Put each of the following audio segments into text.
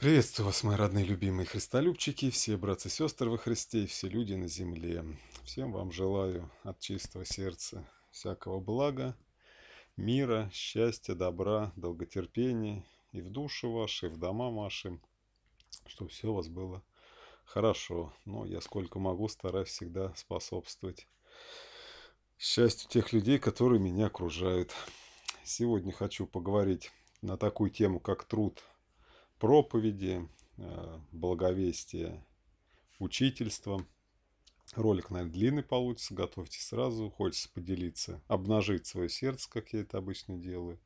Приветствую вас, мои родные, любимые христолюбчики, все братцы и сестры во Христе и все люди на земле. Всем вам желаю от чистого сердца всякого блага, мира, счастья, добра, долготерпения и в души ваши, и в дома ваши, чтобы все у вас было хорошо. Но я сколько могу стараюсь всегда способствовать счастью тех людей, которые меня окружают. Сегодня хочу поговорить на такую тему, как труд проповеди, э, благовестия, учительства. Ролик, наверное, длинный получится, готовьте сразу, хочется поделиться, обнажить свое сердце, как я это обычно делаю,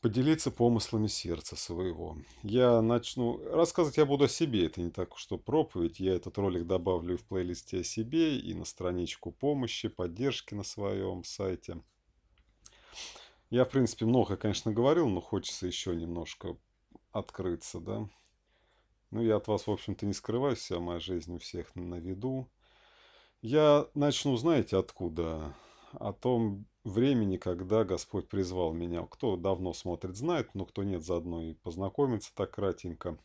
поделиться помыслами сердца своего. Я начну, рассказывать я буду о себе, это не так что проповедь, я этот ролик добавлю в плейлисте о себе и на страничку помощи, поддержки на своем сайте. Я, в принципе, много, конечно, говорил, но хочется еще немножко открыться, да. Ну, я от вас, в общем-то, не скрываюсь, вся моя жизнь у всех на виду. Я начну, знаете, откуда? О том времени, когда Господь призвал меня. Кто давно смотрит, знает, но кто нет, заодно и познакомиться так кратенько.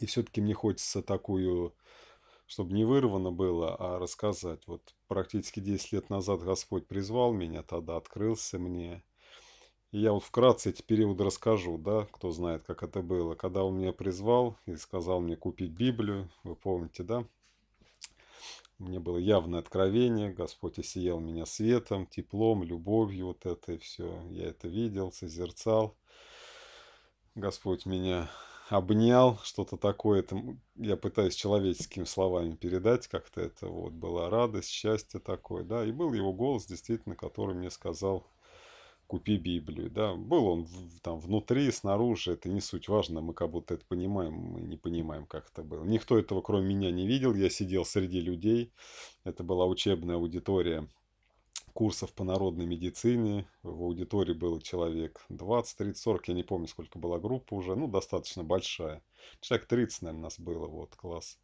И все-таки мне хочется такую, чтобы не вырвано было, а рассказать. Вот практически 10 лет назад Господь призвал меня, тогда открылся мне – я вот вкратце эти периоды расскажу, да, кто знает, как это было. Когда он меня призвал и сказал мне купить Библию, вы помните, да? Мне было явное откровение, Господь осиял меня светом, теплом, любовью, вот это и все. Я это видел, созерцал. Господь меня обнял, что-то такое. Это, я пытаюсь человеческими словами передать, как-то это вот была радость, счастье такое, да. И был его голос, действительно, который мне сказал, купи Библию. Да? Был он в, там внутри, снаружи, это не суть важно, мы как будто это понимаем, мы не понимаем, как это было. Никто этого, кроме меня, не видел, я сидел среди людей, это была учебная аудитория курсов по народной медицине. В аудитории был человек 20, 30, 40, я не помню, сколько была группа уже, ну, достаточно большая. Человек 30, наверное, нас было, вот, класс.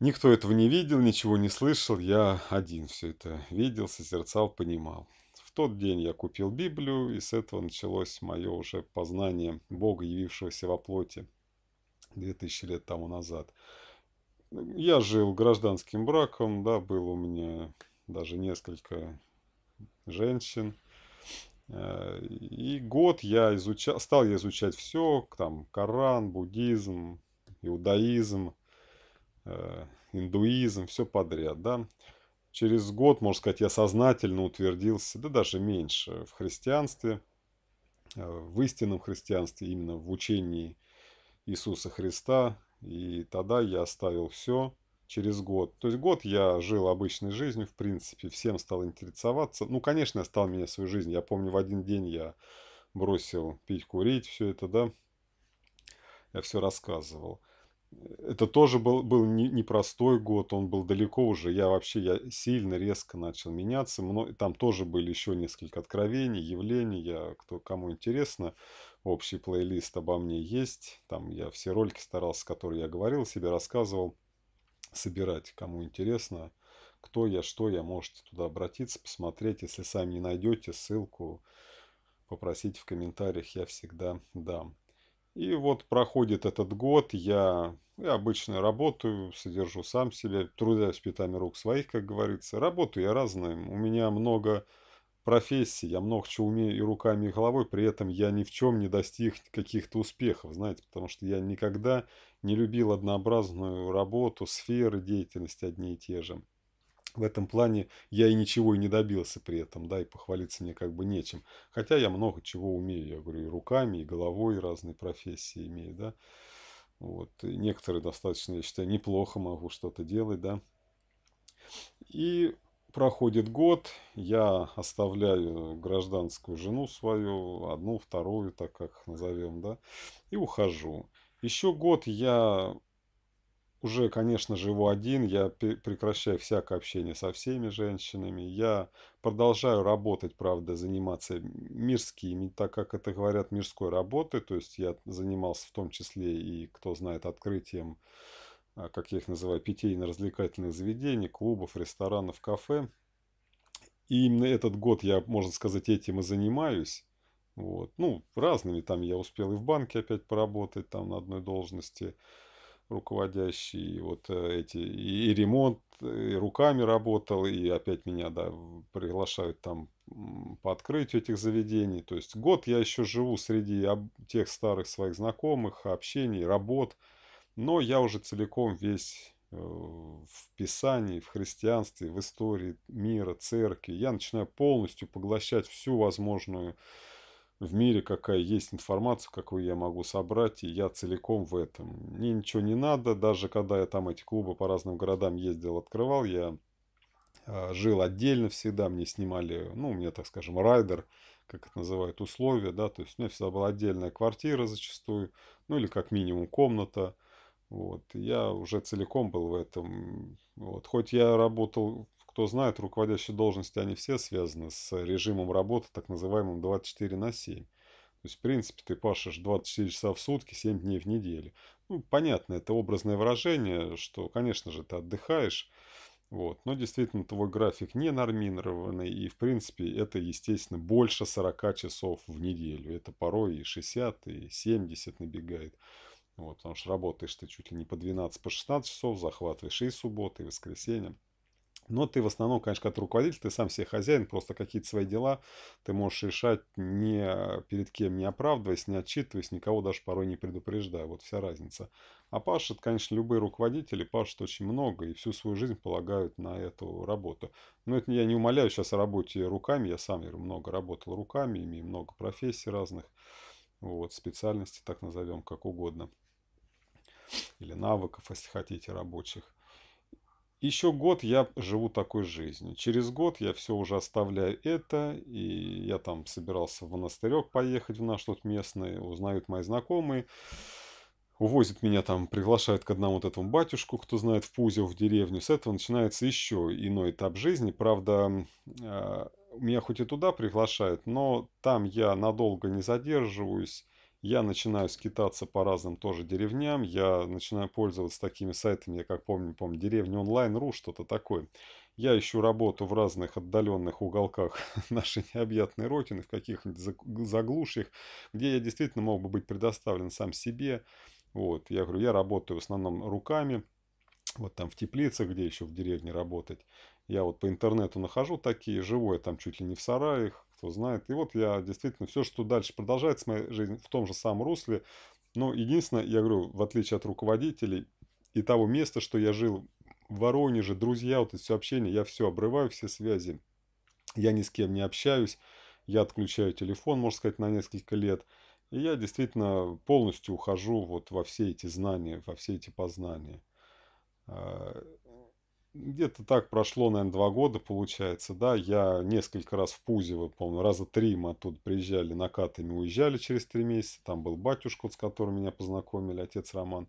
Никто этого не видел, ничего не слышал, я один все это видел, созерцал, понимал тот день я купил Библию, и с этого началось мое уже познание Бога, явившегося во плоти 2000 лет тому назад. Я жил гражданским браком, да, был у меня даже несколько женщин. Э, и год я изучал, стал я изучать все, там, Коран, буддизм, иудаизм, э, индуизм, все подряд, да. Через год, можно сказать, я сознательно утвердился, да даже меньше, в христианстве, э, в истинном христианстве, именно в учении Иисуса Христа. И тогда я оставил все через год. То есть год я жил обычной жизнью, в принципе, всем стал интересоваться. Ну, конечно, я стал меня свою жизнь. Я помню, в один день я бросил пить, курить, все это, да. Я все рассказывал это тоже был, был непростой не год, он был далеко уже. Я вообще я сильно, резко начал меняться. там тоже были еще несколько откровений, явлений. Я, кто, кому интересно, общий плейлист обо мне есть. Там я все ролики старался, которые я говорил, себе рассказывал, собирать. Кому интересно, кто я, что я, можете туда обратиться, посмотреть. Если сами не найдете, ссылку попросить в комментариях, я всегда дам. И вот проходит этот год, я, я обычно работаю, содержу сам себя, трудясь пятами рук своих, как говорится. Работаю я разным, у меня много профессий, я много чего умею и руками, и головой, при этом я ни в чем не достиг каких-то успехов, знаете, потому что я никогда не любил однообразную работу, сферы деятельности одни и те же. В этом плане я и ничего и не добился при этом, да, и похвалиться мне как бы нечем. Хотя я много чего умею, я говорю, и руками, и головой и разные профессии имею, да. Вот, и некоторые достаточно, я считаю, неплохо могу что-то делать, да. И проходит год, я оставляю гражданскую жену свою, одну, вторую, так как назовем, да, и ухожу. Еще год я уже, конечно, живу один, я прекращаю всякое общение со всеми женщинами. Я продолжаю работать, правда, заниматься мирскими, так как это говорят, мирской работой. То есть я занимался в том числе и, кто знает, открытием, а, как я их называю, питейно-развлекательных заведений, клубов, ресторанов, кафе. И именно этот год я, можно сказать, этим и занимаюсь. Вот. Ну, разными там я успел и в банке опять поработать, там на одной должности руководящий, и вот э, эти, и, ремонт, э, и руками работал, и опять меня, да, приглашают там по открытию этих заведений. То есть год я еще живу среди тех старых своих знакомых, общений, работ, но я уже целиком весь э, в Писании, в христианстве, в истории мира, церкви. Я начинаю полностью поглощать всю возможную в мире, какая есть информация, какую я могу собрать, и я целиком в этом. Мне ничего не надо, даже когда я там эти клубы по разным городам ездил, открывал, я а, жил отдельно всегда, мне снимали, ну, мне, так скажем, райдер, как это называют, условия, да, то есть у меня всегда была отдельная квартира зачастую, ну, или как минимум комната, вот, я уже целиком был в этом, вот, хоть я работал кто знает, руководящие должности, они все связаны с режимом работы, так называемым 24 на 7. То есть, в принципе, ты пашешь 24 часа в сутки, 7 дней в неделю. Ну, понятно, это образное выражение, что, конечно же, ты отдыхаешь, вот. Но действительно, твой график не нормированный, и, в принципе, это, естественно, больше 40 часов в неделю. Это порой и 60, и 70 набегает. Вот, потому что работаешь ты чуть ли не по 12, по 16 часов, захватываешь и субботы, и воскресенье. Но ты в основном, конечно, как руководитель, ты сам себе хозяин, просто какие-то свои дела ты можешь решать не а, перед кем не оправдываясь, не отчитываясь, никого даже порой не предупреждая. Вот вся разница. А пашет, конечно, любые руководители, пашет очень много и всю свою жизнь полагают на эту работу. Но это я не умоляю сейчас о работе руками, я сам говорю, много работал руками, имею много профессий разных, вот, специальностей, так назовем, как угодно. Или навыков, если хотите, рабочих. Еще год я живу такой жизнью. Через год я все уже оставляю это, и я там собирался в монастырек поехать в наш тот местный, узнают мои знакомые, увозят меня там, приглашают к одному вот этому батюшку, кто знает, в Пузел, в деревню. С этого начинается еще иной этап жизни. Правда, а, меня хоть и туда приглашают, но там я надолго не задерживаюсь, я начинаю скитаться по разным тоже деревням, я начинаю пользоваться такими сайтами, я как помню, помню, деревня онлайн.ру, что-то такое. Я ищу работу в разных отдаленных уголках нашей необъятной родины, в каких-нибудь заглушьях, где я действительно мог бы быть предоставлен сам себе. Вот, я говорю, я работаю в основном руками, вот там в теплицах, где еще в деревне работать. Я вот по интернету нахожу такие, живу там чуть ли не в сараях, кто знает. И вот я действительно, все, что дальше продолжается моей жизнь в том же самом русле. Но единственное, я говорю, в отличие от руководителей и того места, что я жил в Воронеже, друзья, вот это все общение, я все обрываю, все связи. Я ни с кем не общаюсь, я отключаю телефон, можно сказать, на несколько лет. И я действительно полностью ухожу вот во все эти знания, во все эти познания. А, где-то так прошло, наверное, два года, получается, да. Я несколько раз в Пузево, помню, раза три мы оттуда приезжали, накатами уезжали через три месяца. Там был батюшка, с которым меня познакомили, отец Роман.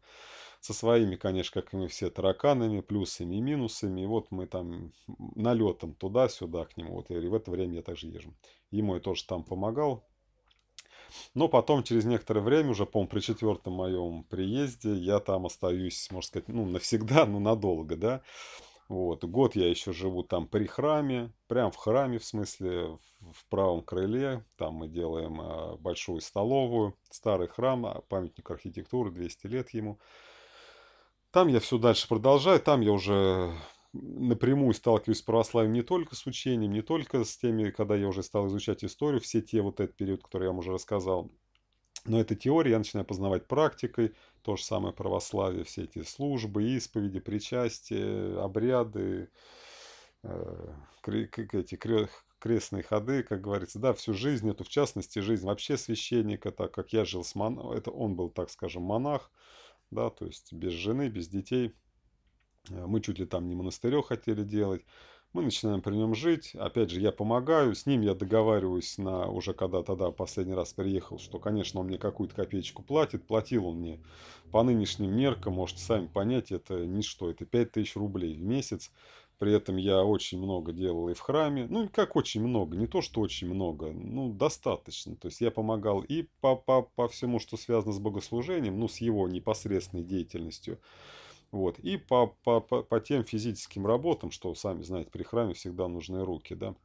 Со своими, конечно, как и мы все, тараканами, плюсами и минусами. И вот мы там налетом туда-сюда к нему. Вот и в это время я также езжу. Ему я тоже там помогал, но потом, через некоторое время, уже, по-моему, при четвертом моем приезде, я там остаюсь, можно сказать, ну, навсегда, ну надолго, да. Вот. Год я еще живу там при храме, прям в храме, в смысле, в правом крыле. Там мы делаем а, большую столовую, старый храм, а, памятник архитектуры, 200 лет ему. Там я все дальше продолжаю, там я уже напрямую сталкиваюсь с православием не только с учением, не только с теми, когда я уже стал изучать историю, все те вот этот период, который я вам уже рассказал. Но это теория, я начинаю познавать практикой, то же самое православие, все эти службы, исповеди, причастия, обряды, э, эти крестные ходы, как говорится, да, всю жизнь, эту в частности жизнь вообще священника, так как я жил с монахом, это он был, так скажем, монах, да, то есть без жены, без детей, э, мы чуть ли там не монастырё хотели делать, мы начинаем при нем жить. Опять же, я помогаю. С ним я договариваюсь на уже когда тогда последний раз приехал, что, конечно, он мне какую-то копеечку платит. Платил он мне по нынешним меркам, можете сами понять, это ничто. Это 5000 рублей в месяц. При этом я очень много делал и в храме. Ну, как очень много, не то, что очень много, ну, достаточно. То есть я помогал и по, по, по всему, что связано с богослужением, ну, с его непосредственной деятельностью. Вот. И по, по, по, по тем физическим работам, что, сами знаете, при храме всегда нужны руки, да.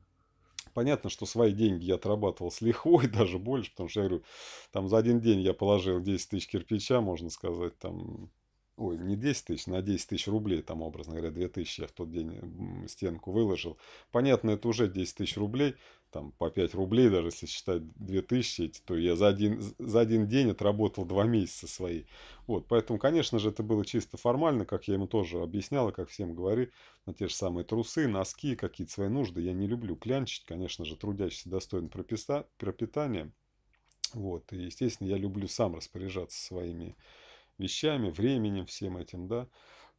Понятно, что свои деньги я отрабатывал с лихвой, даже больше, потому что, я говорю, там за один день я положил 10 тысяч кирпича, можно сказать, там ой, не 10 тысяч, на 10 тысяч рублей, там, образно говоря, 2 тысячи я в тот день стенку выложил. Понятно, это уже 10 тысяч рублей, там, по 5 рублей, даже если считать 2 тысячи, эти, то я за один, за один день отработал 2 месяца свои. Вот, поэтому, конечно же, это было чисто формально, как я ему тоже объяснял, и как всем говорю, на те же самые трусы, носки, какие-то свои нужды. Я не люблю клянчить, конечно же, трудящийся достоин пропитания. Вот, и, естественно, я люблю сам распоряжаться своими вещами, временем, всем этим, да.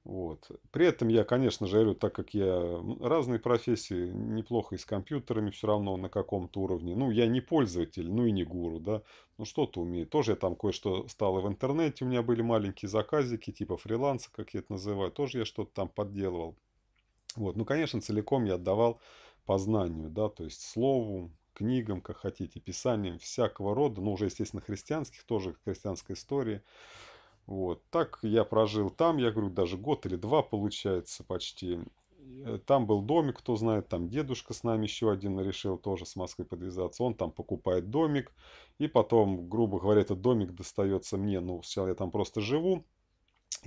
Вот. При этом я, конечно, же, говорю, так как я разные профессии, неплохо и с компьютерами все равно на каком-то уровне. Ну, я не пользователь, ну и не гуру, да. Ну, что-то умею. Тоже я там кое-что стало в интернете. У меня были маленькие заказики, типа фриланса, как я это называю. Тоже я что-то там подделывал. Вот. Ну, конечно, целиком я отдавал познанию, да, то есть слову, книгам, как хотите, писаниям всякого рода, ну, уже, естественно, христианских, тоже христианской истории. Вот. Так я прожил там, я говорю, даже год или два получается почти. Э, там был домик, кто знает, там дедушка с нами еще один решил тоже с Москвы подвязаться. Он там покупает домик, и потом, грубо говоря, этот домик достается мне. Ну, сначала я там просто живу.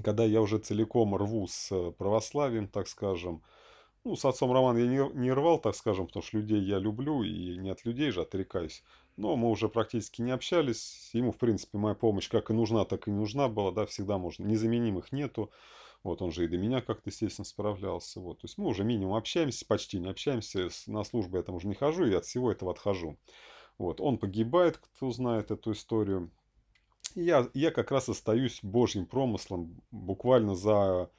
когда я уже целиком рву с э, православием, так скажем, ну, с отцом Роман я не, не рвал, так скажем, потому что людей я люблю, и не от людей же отрекаюсь. Но мы уже практически не общались. Ему, в принципе, моя помощь как и нужна, так и не нужна была. Да, всегда можно. Незаменимых нету. Вот он же и до меня как-то, естественно, справлялся. Вот. То есть мы уже минимум общаемся, почти не общаемся. На службу я там уже не хожу, и от всего этого отхожу. Вот. Он погибает, кто знает эту историю. И я, я как раз остаюсь божьим промыслом буквально за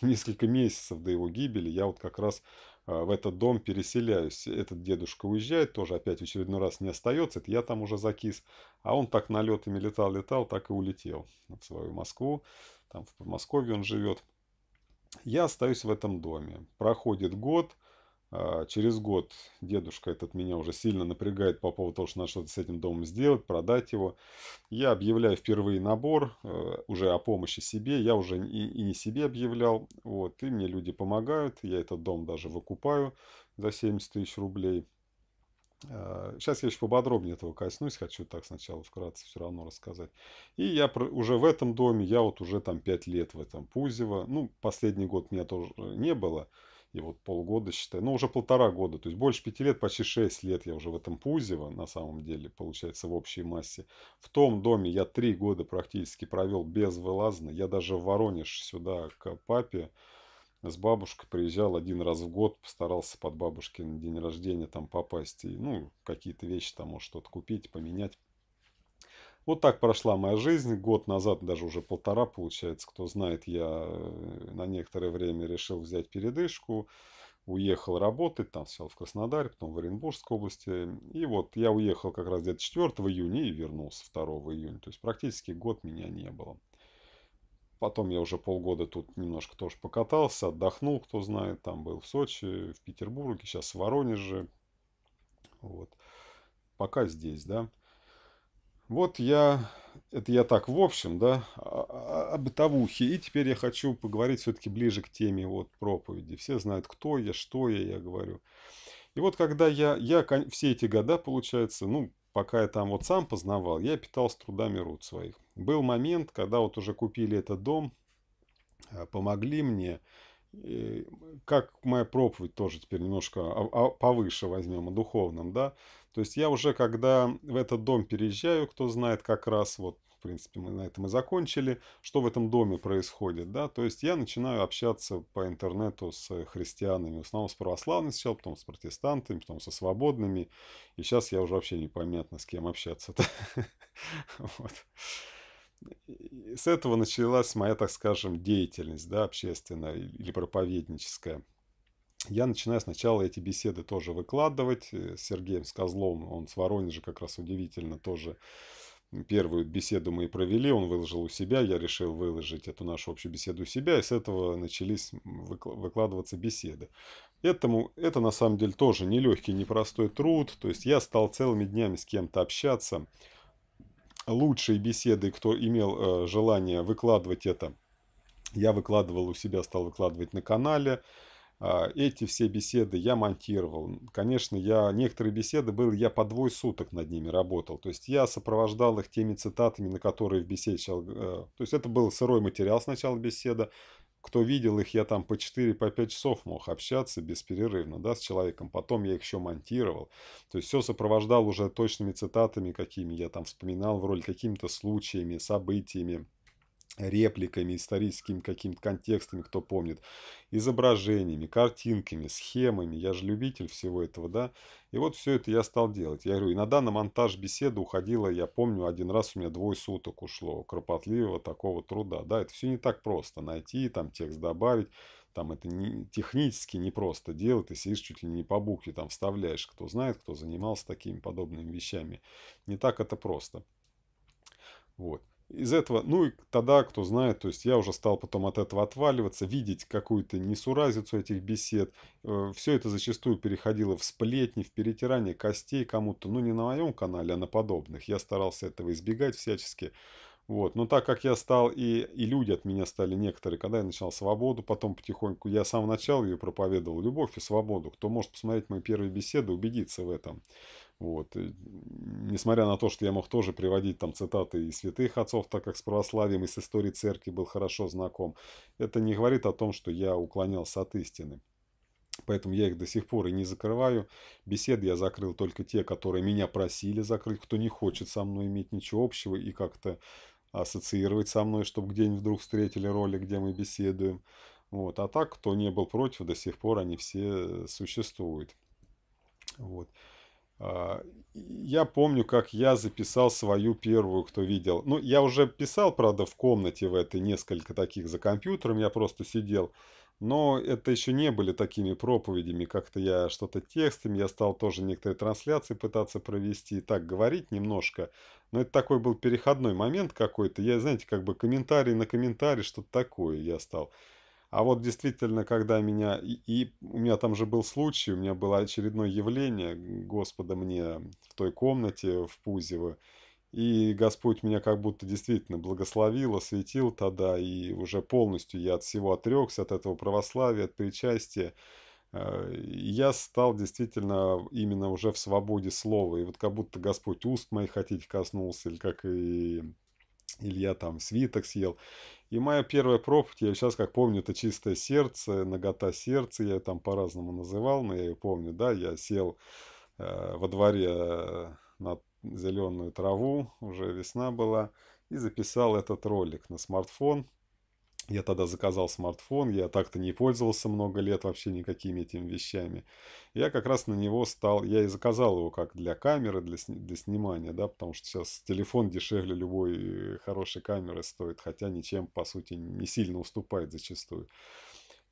несколько месяцев до его гибели. Я вот как раз а, в этот дом переселяюсь. Этот дедушка уезжает, тоже опять в очередной раз не остается, это я там уже закис. А он так налетами летал-летал, так и улетел в свою Москву. Там в Подмосковье он живет. Я остаюсь в этом доме. Проходит год, а, через год дедушка этот меня уже сильно напрягает по поводу того, что надо что-то с этим домом сделать, продать его. Я объявляю впервые набор э, уже о помощи себе. Я уже и, и не себе объявлял. Вот, и мне люди помогают. Я этот дом даже выкупаю за 70 тысяч рублей. Сейчас а, я еще поподробнее этого коснусь, хочу так сначала вкратце все равно рассказать. И я уже в этом доме, я вот уже там 5 лет в этом Пузево. Ну, последний год меня тоже не было. И вот полгода, считай, ну уже полтора года, то есть больше пяти лет, почти шесть лет я уже в этом Пузево, на самом деле, получается, в общей массе. В том доме я три года практически провел безвылазно. Я даже в Воронеж сюда к папе с бабушкой приезжал один раз в год, постарался под бабушкин день рождения там попасть. И, ну, какие-то вещи там, может, что-то купить, поменять. Вот так прошла моя жизнь. Год назад, даже уже полтора получается, кто знает, я э, на некоторое время решил взять передышку. Уехал работать, там сел в Краснодаре, потом в Оренбургской области. И вот я уехал как раз где-то 4 июня и вернулся 2 июня. То есть практически год меня не было. Потом я уже полгода тут немножко тоже покатался, отдохнул, кто знает. Там был в Сочи, в Петербурге, сейчас в Воронеже. Вот. Пока здесь, да. Вот я, это я так в общем, да, а, а, о, бытовухе. И теперь я хочу поговорить все-таки ближе к теме вот проповеди. Все знают, кто я, что я, я говорю. И вот когда я, я все эти года, получается, ну, пока я там вот сам познавал, я питался трудами рук своих. Был момент, когда вот уже купили этот дом, а, помогли мне, как моя проповедь тоже теперь немножко повыше возьмем, о духовном, да. То есть я уже, когда в этот дом переезжаю, кто знает, как раз вот, в принципе, мы на этом и закончили, что в этом доме происходит, да. То есть я начинаю общаться по интернету с христианами, в основном с православными сначала, потом с протестантами, потом со свободными. И сейчас я уже вообще непонятно, с кем общаться-то. с этого началась моя, так скажем, деятельность да, общественная или проповедническая. Я начинаю сначала эти беседы тоже выкладывать э, с Сергеем с Козловым. Он с Воронежа как раз удивительно тоже первую беседу мы и провели, он выложил у себя, я решил выложить эту нашу общую беседу у себя, и с этого начались выкладываться беседы. Этому, это на самом деле тоже нелегкий, непростой труд, то есть я стал целыми днями с кем-то общаться, лучшие беседы, кто имел э, желание выкладывать это, я выкладывал у себя, стал выкладывать на канале. А, эти все беседы я монтировал. Конечно, я некоторые беседы был, я по двое суток над ними работал. То есть я сопровождал их теми цитатами, на которые в беседе... Э, то есть это был сырой материал сначала беседа, кто видел их, я там по 4-5 по часов мог общаться бесперерывно да, с человеком. Потом я их еще монтировал. То есть все сопровождал уже точными цитатами, какими я там вспоминал в роли, какими-то случаями, событиями репликами, историческими, каким-то контекстами, кто помнит, изображениями, картинками, схемами. Я же любитель всего этого, да. И вот все это я стал делать. Я говорю, иногда на монтаж беседы уходило, я помню, один раз у меня двое суток ушло кропотливого такого труда. Да, это все не так просто. Найти, там текст добавить. Там это не, технически непросто делать, ты сидишь чуть ли не по букве, там вставляешь, кто знает, кто занимался такими подобными вещами. Не так это просто. Вот из этого, ну и тогда, кто знает, то есть я уже стал потом от этого отваливаться, видеть какую-то несуразицу этих бесед. Э, Все это зачастую переходило в сплетни, в перетирание костей кому-то, ну не на моем канале, а на подобных. Я старался этого избегать всячески. Вот. Но так как я стал, и, и люди от меня стали некоторые, когда я начал свободу, потом потихоньку, я с самого начала ее проповедовал, любовь и свободу. Кто может посмотреть мои первые беседы, убедиться в этом. Вот. И, э, несмотря на то, что я мог тоже приводить там цитаты и святых отцов, так как с православием и с историей церкви был хорошо знаком, это не говорит о том, что я уклонялся от истины. Поэтому я их до сих пор и не закрываю. Беседы я закрыл только те, которые меня просили закрыть, кто не хочет со мной иметь ничего общего и как-то ассоциировать со мной, чтобы где-нибудь вдруг встретили ролик, где мы беседуем. Вот. А так, кто не был против, до сих пор они все э, существуют. Вот. А, я помню, как я записал свою первую, кто видел. Ну, я уже писал, правда, в комнате в этой несколько таких за компьютером, я просто сидел. Но это еще не были такими проповедями, как-то я что-то текстами, я стал тоже некоторые трансляции пытаться провести и так говорить немножко. Но это такой был переходной момент какой-то. Я, знаете, как бы комментарий на комментарий, что-то такое я стал. А вот действительно, когда меня... И, и у меня там же был случай, у меня было очередное явление Господа мне в той комнате в Пузево. И Господь меня как будто действительно благословил, осветил тогда, и уже полностью я от всего отрекся, от этого православия, от причастия. Э, я стал действительно именно уже в свободе слова. И вот как будто Господь уст моих хотеть коснулся, или как и Илья там свиток съел. И моя первая проповедь, я сейчас как помню, это «Чистое сердце», «Нагота сердца», я ее там по-разному называл, но я ее помню, да, я сел э, во дворе э, на зеленую траву, уже весна была, и записал этот ролик на смартфон, я тогда заказал смартфон, я так-то не пользовался много лет вообще никакими этими вещами. Я как раз на него стал, я и заказал его как для камеры, для, сни, для снимания, да, потому что сейчас телефон дешевле любой э, хорошей камеры стоит, хотя ничем, по сути, не сильно уступает зачастую.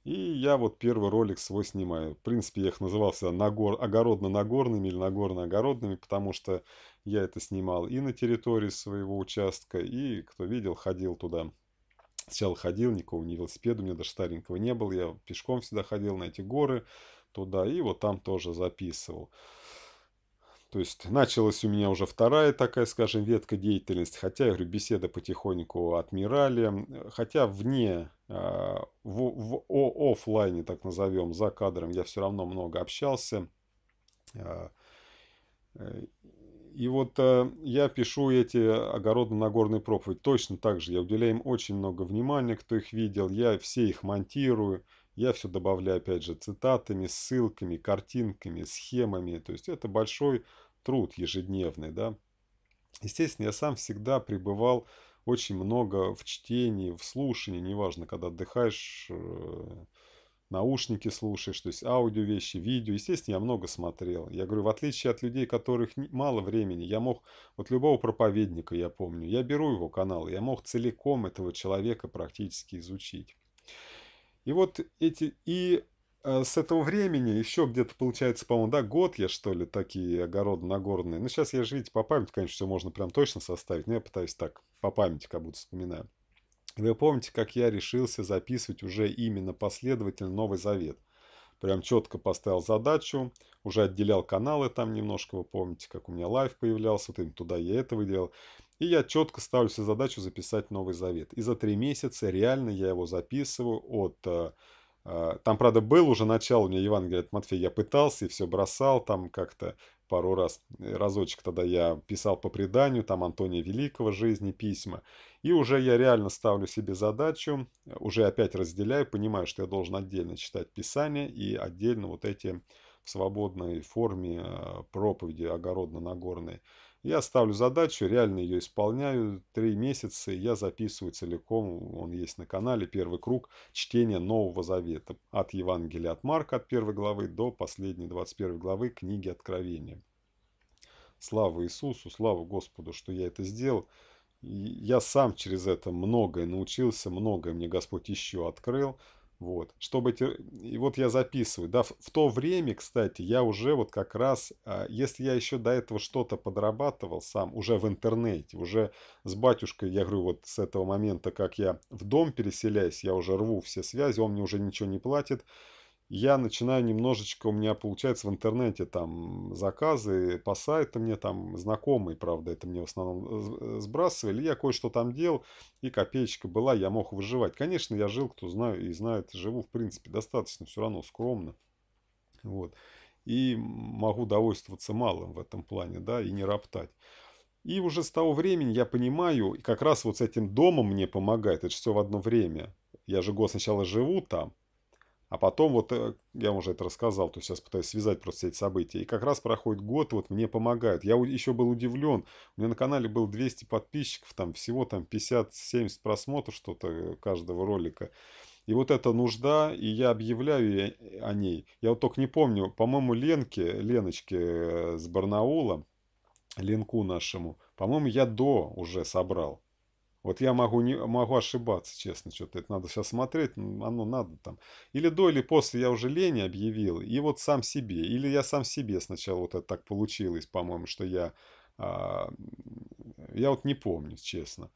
И я вот первый ролик свой снимаю. В принципе, я их называл всегда нагор... огородно-нагорными или нагорно-огородными, потому что я это снимал и на территории своего участка, и, кто видел, ходил туда сначала ходил, никого не велосипеда, у меня даже старенького не было, я пешком всегда ходил на эти горы туда, и вот там тоже записывал. То есть началась у меня уже вторая такая, скажем, ветка деятельности, хотя, я говорю, беседы потихоньку отмирали, хотя вне, а, в, в о, офлайне, так назовем, за кадром я все равно много общался, а, э, и вот э, я пишу эти огороды Нагорной проповедь точно так же. Я уделяю им очень много внимания, кто их видел. Я все их монтирую. Я все добавляю, опять же, цитатами, ссылками, картинками, схемами. То есть это большой труд ежедневный, да. Естественно, я сам всегда пребывал очень много в чтении, в слушании, неважно, когда отдыхаешь, э, наушники слушаешь, то есть аудио вещи, видео. Естественно, я много смотрел. Я говорю, в отличие от людей, которых мало времени, я мог, вот любого проповедника, я помню, я беру его канал, я мог целиком этого человека практически изучить. И вот эти, и э, с этого времени еще где-то получается, по-моему, да, год я, что ли, такие огороды нагорные. Ну, сейчас я же, видите, по памяти, конечно, все можно прям точно составить, но я пытаюсь так по памяти как будто вспоминаю. Вы помните, как я решился записывать уже именно последовательно Новый Завет? Прям четко поставил задачу, уже отделял каналы там немножко, вы помните, как у меня лайв появлялся, вот им туда я это выделял. И я четко ставлю себе задачу записать Новый Завет. И за три месяца реально я его записываю от э, а, там, правда, был уже начало, меня Иван говорит, Матфей, я пытался и все бросал там как-то пару раз. Э, разочек тогда я писал по преданию, там Антония Великого, жизни, письма. И уже я реально ставлю себе задачу, э, уже опять разделяю, понимаю, что я должен отдельно читать Писание и отдельно вот эти в свободной форме э, проповеди огородно-нагорные. Я ставлю задачу, реально ее исполняю. Три месяца я записываю целиком, он есть на канале, первый круг чтения Нового Завета. От Евангелия от Марка, от первой главы до последней 21 главы книги Откровения. Слава Иисусу, слава Господу, что я это сделал. И я сам через это многое научился, многое мне Господь еще открыл. Вот, чтобы эти... И вот я записываю, да, в, то время, кстати, я уже вот как раз, а, если я еще до этого что-то подрабатывал сам, уже в интернете, уже с батюшкой, я говорю, вот с этого момента, как я в дом переселяюсь, я уже рву все связи, он мне уже ничего не платит, я начинаю немножечко, у меня получается в интернете там заказы по сайту мне там знакомые, правда, это мне в основном э, сбрасывали, я кое-что там делал, и копеечка была, я мог выживать. Конечно, я жил, кто знаю и знает, живу, в принципе, достаточно, все равно скромно, вот, и могу довольствоваться малым в этом плане, да, и не роптать. И уже с того времени я понимаю, и как раз вот с этим домом мне помогает, это все в одно время. Я же год сначала живу там, а потом, вот э, я уже это рассказал, то есть сейчас пытаюсь связать просто эти события. И как раз проходит год, вот мне помогают. Я еще был удивлен. У меня на канале было 200 подписчиков, там всего там 50-70 просмотров что-то э, каждого ролика. И вот эта нужда, и я объявляю э, о ней. Я вот только не помню, по-моему, Ленке, Леночке с Барнаула, Ленку нашему, по-моему, я до уже собрал. Вот я могу, не, могу ошибаться, честно, что-то это надо сейчас смотреть, оно надо там. Или до, или после я уже лень объявил, и вот сам себе. Или я сам себе сначала вот это так получилось, по-моему, что я... А, я вот не помню, честно.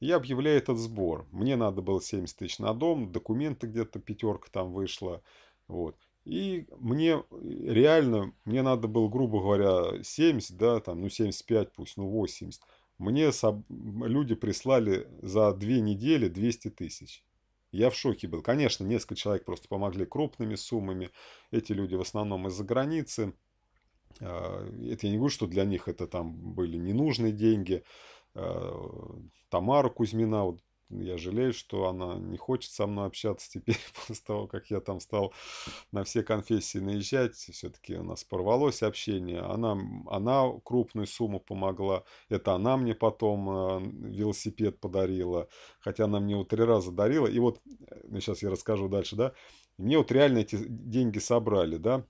Я объявляю этот сбор. Мне надо было 70 тысяч на дом, документы где-то пятерка там вышла. Вот. И мне э, реально, мне надо было, грубо говоря, 70, да, там, ну 75 пусть, ну 80. Мне люди прислали за две недели 200 тысяч. Я в шоке был. Конечно, несколько человек просто помогли крупными суммами. Эти люди в основном из-за границы. А, это я не говорю, что для них это там были ненужные деньги. А, Тамара Кузьмина, вот я жалею, что она не хочет со мной общаться теперь, после того, как я там стал на все конфессии наезжать. Все-таки у нас порвалось общение. Она, она крупную сумму помогла. Это она мне потом а, велосипед подарила. Хотя она мне его три раза дарила. И вот, э, ну, сейчас я расскажу дальше, да. Мне вот реально эти деньги собрали, да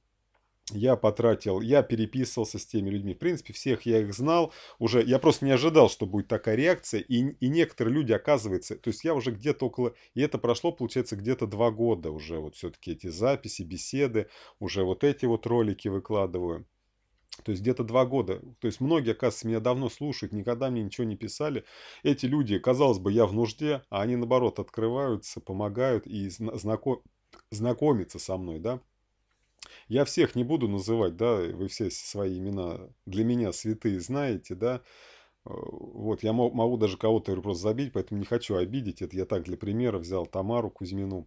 я потратил, я переписывался с теми людьми. В принципе, всех я их знал. Уже я просто не ожидал, что будет такая реакция. И, и некоторые люди, оказывается, то есть я уже где-то около... И это прошло, получается, где-то два года уже. Вот все-таки эти записи, беседы, уже вот эти вот ролики выкладываю. То есть где-то два года. То есть многие, оказывается, меня давно слушают, никогда мне ничего не писали. Эти люди, казалось бы, я в нужде, а они, наоборот, открываются, помогают и знаком... знакомятся со мной, да я всех не буду называть, да, вы все свои имена для меня святые знаете, да, э, вот, я могу даже кого-то просто забить, поэтому не хочу обидеть, это я так для примера взял Тамару Кузьмину,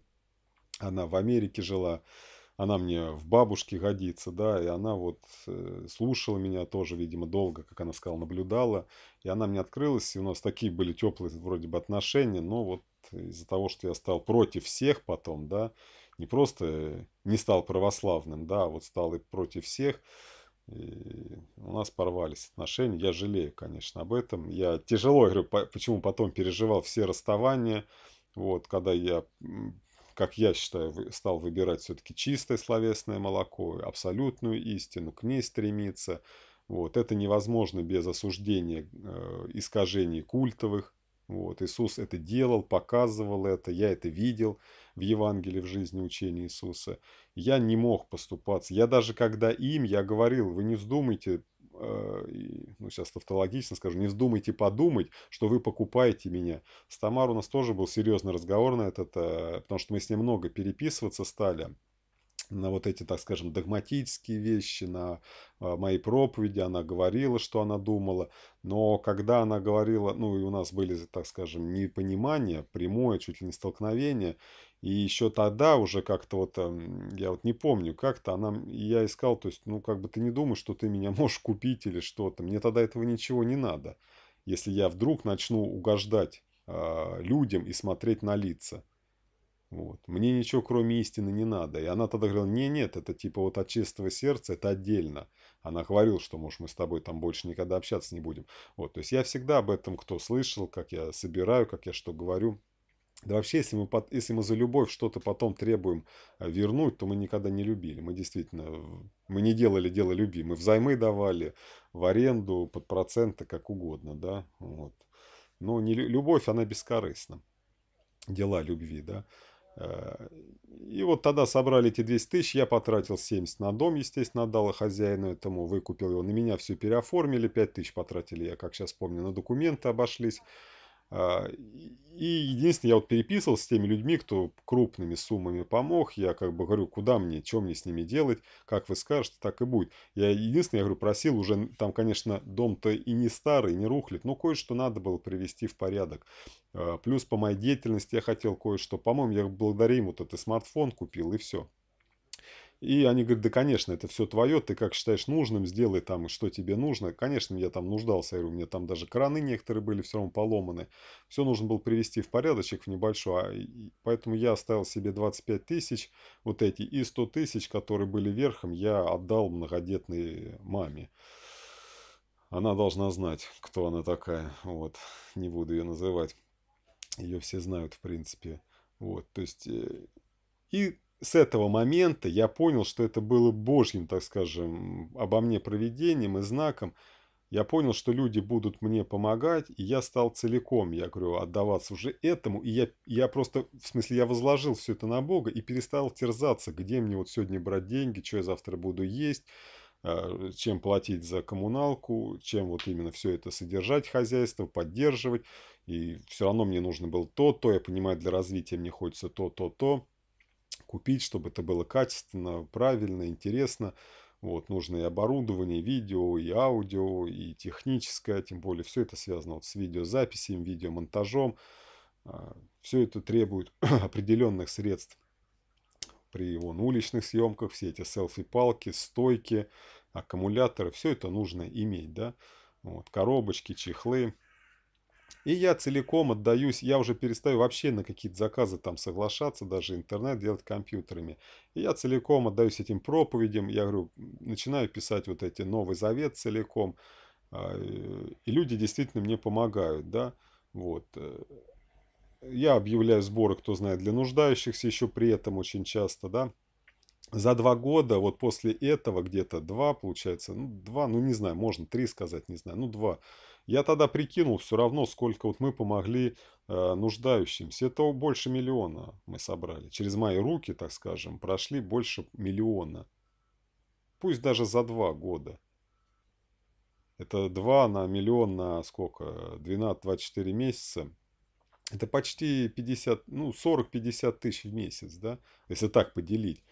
она в Америке жила, она мне в бабушке годится, да, и она вот э, слушала меня тоже, видимо, долго, как она сказала, наблюдала, и она мне открылась, и у нас такие были теплые вроде бы отношения, но вот из-за того, что я стал против всех потом, да, не просто не стал православным, да, а вот стал и против всех. И у нас порвались отношения. Я жалею, конечно, об этом. Я тяжело, я говорю, почему потом переживал все расставания. Вот, когда я, как я считаю, стал выбирать все-таки чистое словесное молоко, абсолютную истину, к ней стремиться. Вот, это невозможно без осуждения э, искажений культовых. Вот, Иисус это делал, показывал это, я это видел в Евангелии, в жизни учения Иисуса. Я не мог поступаться. Я даже когда им, я говорил, вы не вздумайте, э, ну сейчас тавтологично скажу, не вздумайте подумать, что вы покупаете меня. С Тамарой у нас тоже был серьезный разговор на этот, э, потому что мы с ней много переписываться стали на вот эти, так скажем, догматические вещи, на э, мои проповеди, она говорила, что она думала, но когда она говорила, ну и у нас были, так скажем, непонимания, прямое, чуть ли не столкновение, и еще тогда уже как-то вот, эм, я вот не помню, как-то она, я искал, то есть, ну, как бы ты не думаешь, что ты меня можешь купить или что-то. Мне тогда этого ничего не надо, если я вдруг начну угождать э, людям и смотреть на лица. Вот. Мне ничего кроме истины не надо. И она тогда говорила, не, нет, это типа вот от чистого сердца, это отдельно. Она говорила, что, может, мы с тобой там больше никогда общаться не будем. Вот. То есть я всегда об этом, кто слышал, как я собираю, как я что говорю, да вообще, если мы, если мы за любовь что-то потом требуем э, вернуть, то мы никогда не любили. Мы действительно, мы не делали дело любви. Мы взаймы давали, в аренду, под проценты, как угодно, да. Вот. Но не, любовь, она бескорыстна. Дела любви, да. Э, и вот тогда собрали эти 200 тысяч, я потратил 70 на дом, естественно, отдал хозяину этому, выкупил его. На меня все переоформили, 5 тысяч потратили, я как сейчас помню, на документы обошлись. А, и единственное, я вот переписывал с теми людьми, кто крупными суммами помог. Я как бы говорю, куда мне, чем мне с ними делать, как вы скажете, так и будет. Я единственное, я говорю, просил уже, там, конечно, дом-то и не старый, не рухлит, но кое-что надо было привести в порядок. А, плюс по моей деятельности я хотел кое-что. По-моему, я благодаря ему вот этот смартфон купил и все. И они говорят, да, конечно, это все твое, ты как считаешь нужным, сделай там, что тебе нужно. Конечно, я там нуждался, я говорю, у меня там даже краны некоторые были все равно поломаны. Все нужно было привести в порядочек, в небольшой. А, поэтому я оставил себе 25 тысяч, вот эти, и 100 тысяч, которые были верхом, я отдал многодетной маме. Она должна знать, кто она такая. Вот, не буду ее называть. Ее все знают, в принципе. Вот, то есть... Э, и с этого момента я понял, что это было божьим, так скажем, обо мне проведением и знаком. Я понял, что люди будут мне помогать, и я стал целиком, я говорю, отдаваться уже этому. И я, я просто, в смысле, я возложил все это на Бога и перестал терзаться, где мне вот сегодня брать деньги, что я завтра буду есть, э, чем платить за коммуналку, чем вот именно все это содержать хозяйство, поддерживать. И все равно мне нужно было то, то, я понимаю, для развития мне хочется то, то, то купить, чтобы это было качественно, правильно, интересно. Вот, нужно и оборудование, видео, и аудио, и техническое, тем более все это связано вот с видеозаписями, видеомонтажом. А, все это требует определенных средств при его уличных съемках, все эти селфи-палки, стойки, аккумуляторы, все это нужно иметь, да, вот, коробочки, чехлы, и я целиком отдаюсь, я уже перестаю вообще на какие-то заказы там соглашаться, даже интернет делать компьютерами. И я целиком отдаюсь этим проповедям, я говорю, начинаю писать вот эти Новый Завет целиком, а, и люди действительно мне помогают, да, вот. Э, я объявляю сборы, кто знает, для нуждающихся еще при этом очень часто, да. За два года, вот после этого где-то два, получается, ну два, ну не знаю, можно три сказать, не знаю, ну два – я тогда прикинул все равно, сколько вот мы помогли э, нуждающимся. Это больше миллиона мы собрали. Через мои руки, так скажем, прошли больше миллиона. Пусть даже за два года. Это 2 на миллион на сколько? 12-24 месяца. Это почти 50, ну 40-50 тысяч в месяц, да? Если так поделить.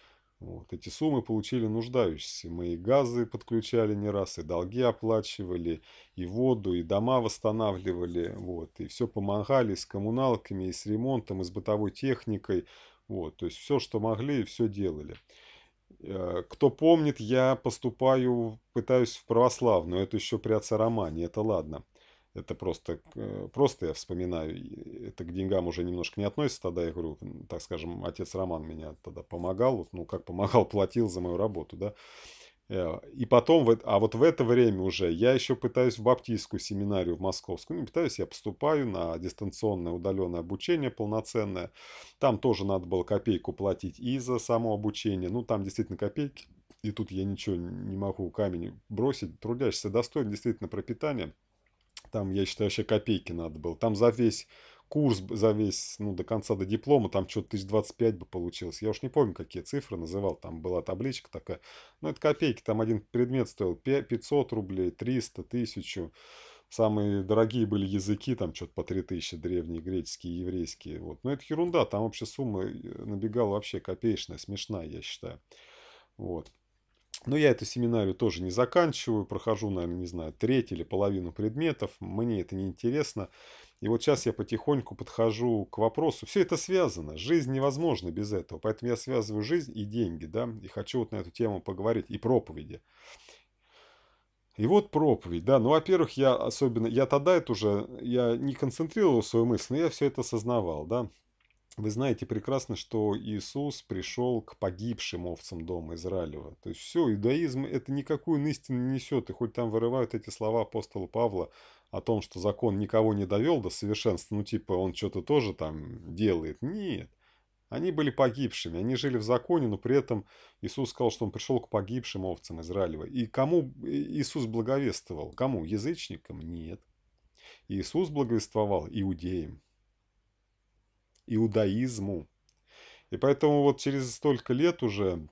Вот. Эти суммы получили нуждающиеся. Мы и газы подключали не раз, и долги оплачивали, и воду, и дома восстанавливали. Вот. И все помогали с коммуналками, и с ремонтом, и с бытовой техникой. Вот. То есть все, что могли, все делали. Э, кто помнит, я поступаю, пытаюсь в православную. Это еще при отце Романе, это ладно. Это просто, э, просто я вспоминаю, это к деньгам уже немножко не относится тогда, я говорю, так скажем, отец Роман меня тогда помогал, ну как помогал, платил за мою работу, да. Э, и потом, а вот в это время уже я еще пытаюсь в баптистскую семинарию, в московскую, ну, не пытаюсь, я поступаю на дистанционное удаленное обучение полноценное. Там тоже надо было копейку платить и за само обучение, ну там действительно копейки. И тут я ничего не могу камень бросить, трудящийся достоин действительно пропитания. Там, я считаю, вообще копейки надо было. Там за весь курс, за весь, ну, до конца, до диплома, там что-то 1025 бы получилось. Я уж не помню, какие цифры называл. Там была табличка такая. Ну, это копейки. Там один предмет стоил 500 рублей, 300, 1000. Самые дорогие были языки, там что-то по 3000, древние, греческие, еврейские. Вот. Но ну, это ерунда, там вообще сумма э, набегала вообще копеечная, смешная, я считаю. Вот. Но я эту семинарию тоже не заканчиваю, прохожу, наверное, не знаю, треть или половину предметов, мне это не интересно. И вот сейчас я потихоньку подхожу к вопросу. Все это связано. Жизнь невозможна без этого. Поэтому я связываю жизнь и деньги, да, и хочу вот на эту тему поговорить, и проповеди. И вот проповедь, да. Ну, во-первых, я особенно, я тогда это уже, я не концентрировал свою мысль, но я все это осознавал, да. Вы знаете прекрасно, что Иисус пришел к погибшим овцам дома Израилева. То есть все, иудаизм это никакую истину не несет. И хоть там вырывают эти слова апостола Павла о том, что закон никого не довел до совершенства, ну типа он что-то тоже там делает. Нет. Они были погибшими, они жили в законе, но при этом Иисус сказал, что он пришел к погибшим овцам Израилева. И кому Иисус благовествовал? Кому? Язычникам? Нет. Иисус благовествовал иудеям иудаизму. И поэтому вот через столько лет уже,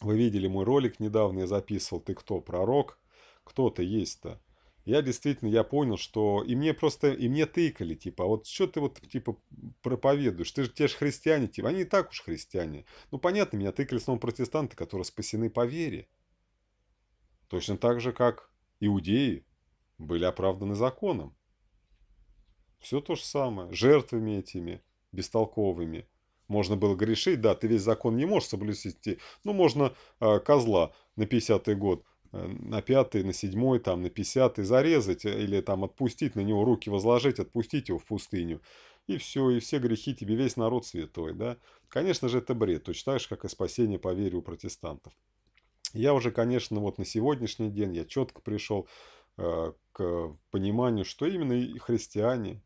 вы видели мой ролик недавно, я записывал «Ты кто, пророк?» Кто ты есть-то? Я действительно, я понял, что и мне просто, и мне тыкали, типа, «А вот что ты вот, типа, проповедуешь? Ты же, те же христиане, типа, они и так уж христиане. Ну, понятно, меня тыкали снова протестанты, которые спасены по вере. Точно так же, как иудеи были оправданы законом. Все то же самое, жертвами этими – бестолковыми. Можно было грешить, да, ты весь закон не можешь соблюсти, ну, можно э, козла на 50-й год, э, на 5 на 7 там, на 50-й зарезать э, или там отпустить, на него руки возложить, отпустить его в пустыню. И все, и все грехи тебе весь народ святой, да. Конечно же, это бред, точно так же, как и спасение по вере у протестантов. Я уже, конечно, вот на сегодняшний день я четко пришел э, к пониманию, что именно и христиане,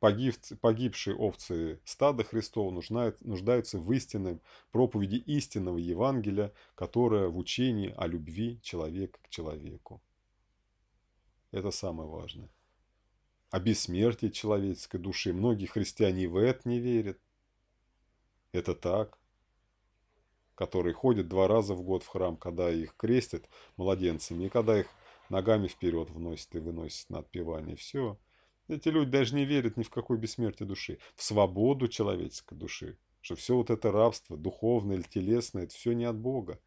Погиб, погибшие овцы стада Христова нуждают, нуждаются в истинной проповеди истинного Евангелия, которая в учении о любви человека к человеку. Это самое важное. О бессмертии человеческой души. Многие христиане в это не верят. Это так. Которые ходят два раза в год в храм, когда их крестят младенцами, и когда их ногами вперед вносят и выносят на отпевание. Все. Эти люди даже не верят ни в какой бессмертие души, в свободу человеческой души, что все вот это рабство, духовное или телесное, это все не от Бога.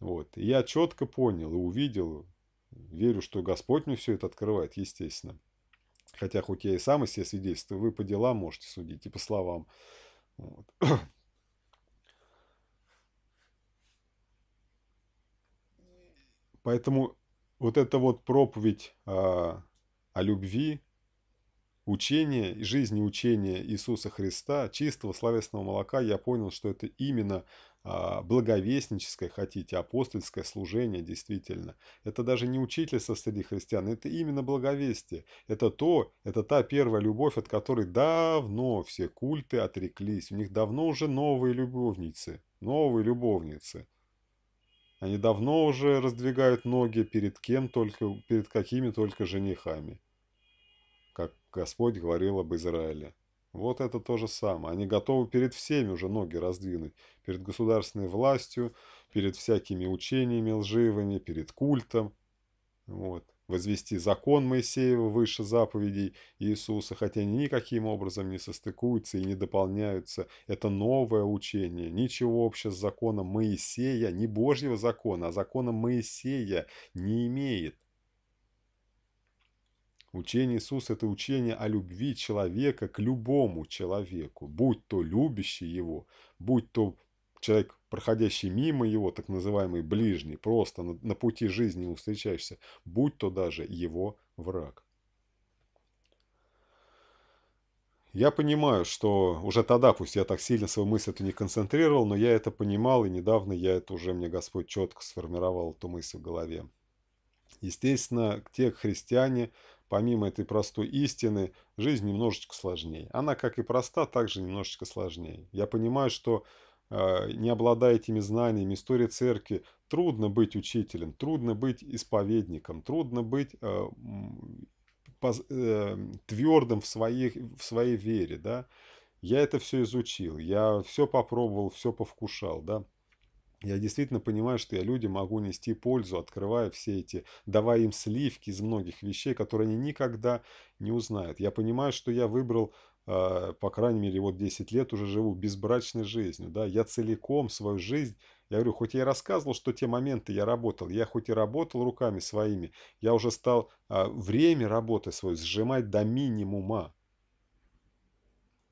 Вот. И я четко понял и увидел, верю, что Господь мне все это открывает, естественно. Хотя хоть я и сам из себя свидетельствую, вы по делам можете судить и по словам. Вот. Поэтому вот эта вот проповедь а, о любви, учения и жизни учения Иисуса Христа, чистого словесного молока, я понял, что это именно а, благовестническое, хотите, апостольское служение, действительно. Это даже не учительство среди христиан, это именно благовестие. Это то, это та первая любовь, от которой давно все культы отреклись. У них давно уже новые любовницы, новые любовницы. Они давно уже раздвигают ноги перед кем только, перед какими только женихами как Господь говорил об Израиле. Вот это то же самое. Они готовы перед всеми уже ноги раздвинуть. Перед государственной властью, перед всякими учениями лживыми, перед культом. Вот. Возвести закон Моисеева выше заповедей Иисуса, хотя они никаким образом не состыкуются и не дополняются. Это новое учение. Ничего общего с законом Моисея, не Божьего закона, а закона Моисея не имеет. Учение Иисуса – это учение о любви человека к любому человеку, будь то любящий его, будь то человек, проходящий мимо его, так называемый ближний, просто на, на пути жизни ему встречаешься, будь то даже его враг. Я понимаю, что уже тогда, пусть я так сильно свою мысль эту не концентрировал, но я это понимал, и недавно я это уже, мне Господь четко сформировал эту мысль в голове. Естественно, те христиане, помимо этой простой истины, жизнь немножечко сложнее. Она, как и проста, также немножечко сложнее. Я понимаю, что э, не обладая этими знаниями истории церкви, трудно быть учителем, трудно быть исповедником, трудно быть э, поз, э, твердым в, своих, в своей вере, да. Я это все изучил, я все попробовал, все повкушал, да. Я действительно понимаю, что я людям могу нести пользу, открывая все эти, давая им сливки из многих вещей, которые они никогда не узнают. Я понимаю, что я выбрал, э, по крайней мере, вот 10 лет уже живу безбрачной жизнью. Да? Я целиком свою жизнь, я говорю, хоть я и рассказывал, что те моменты я работал, я хоть и работал руками своими, я уже стал э, время работы свое сжимать до минимума.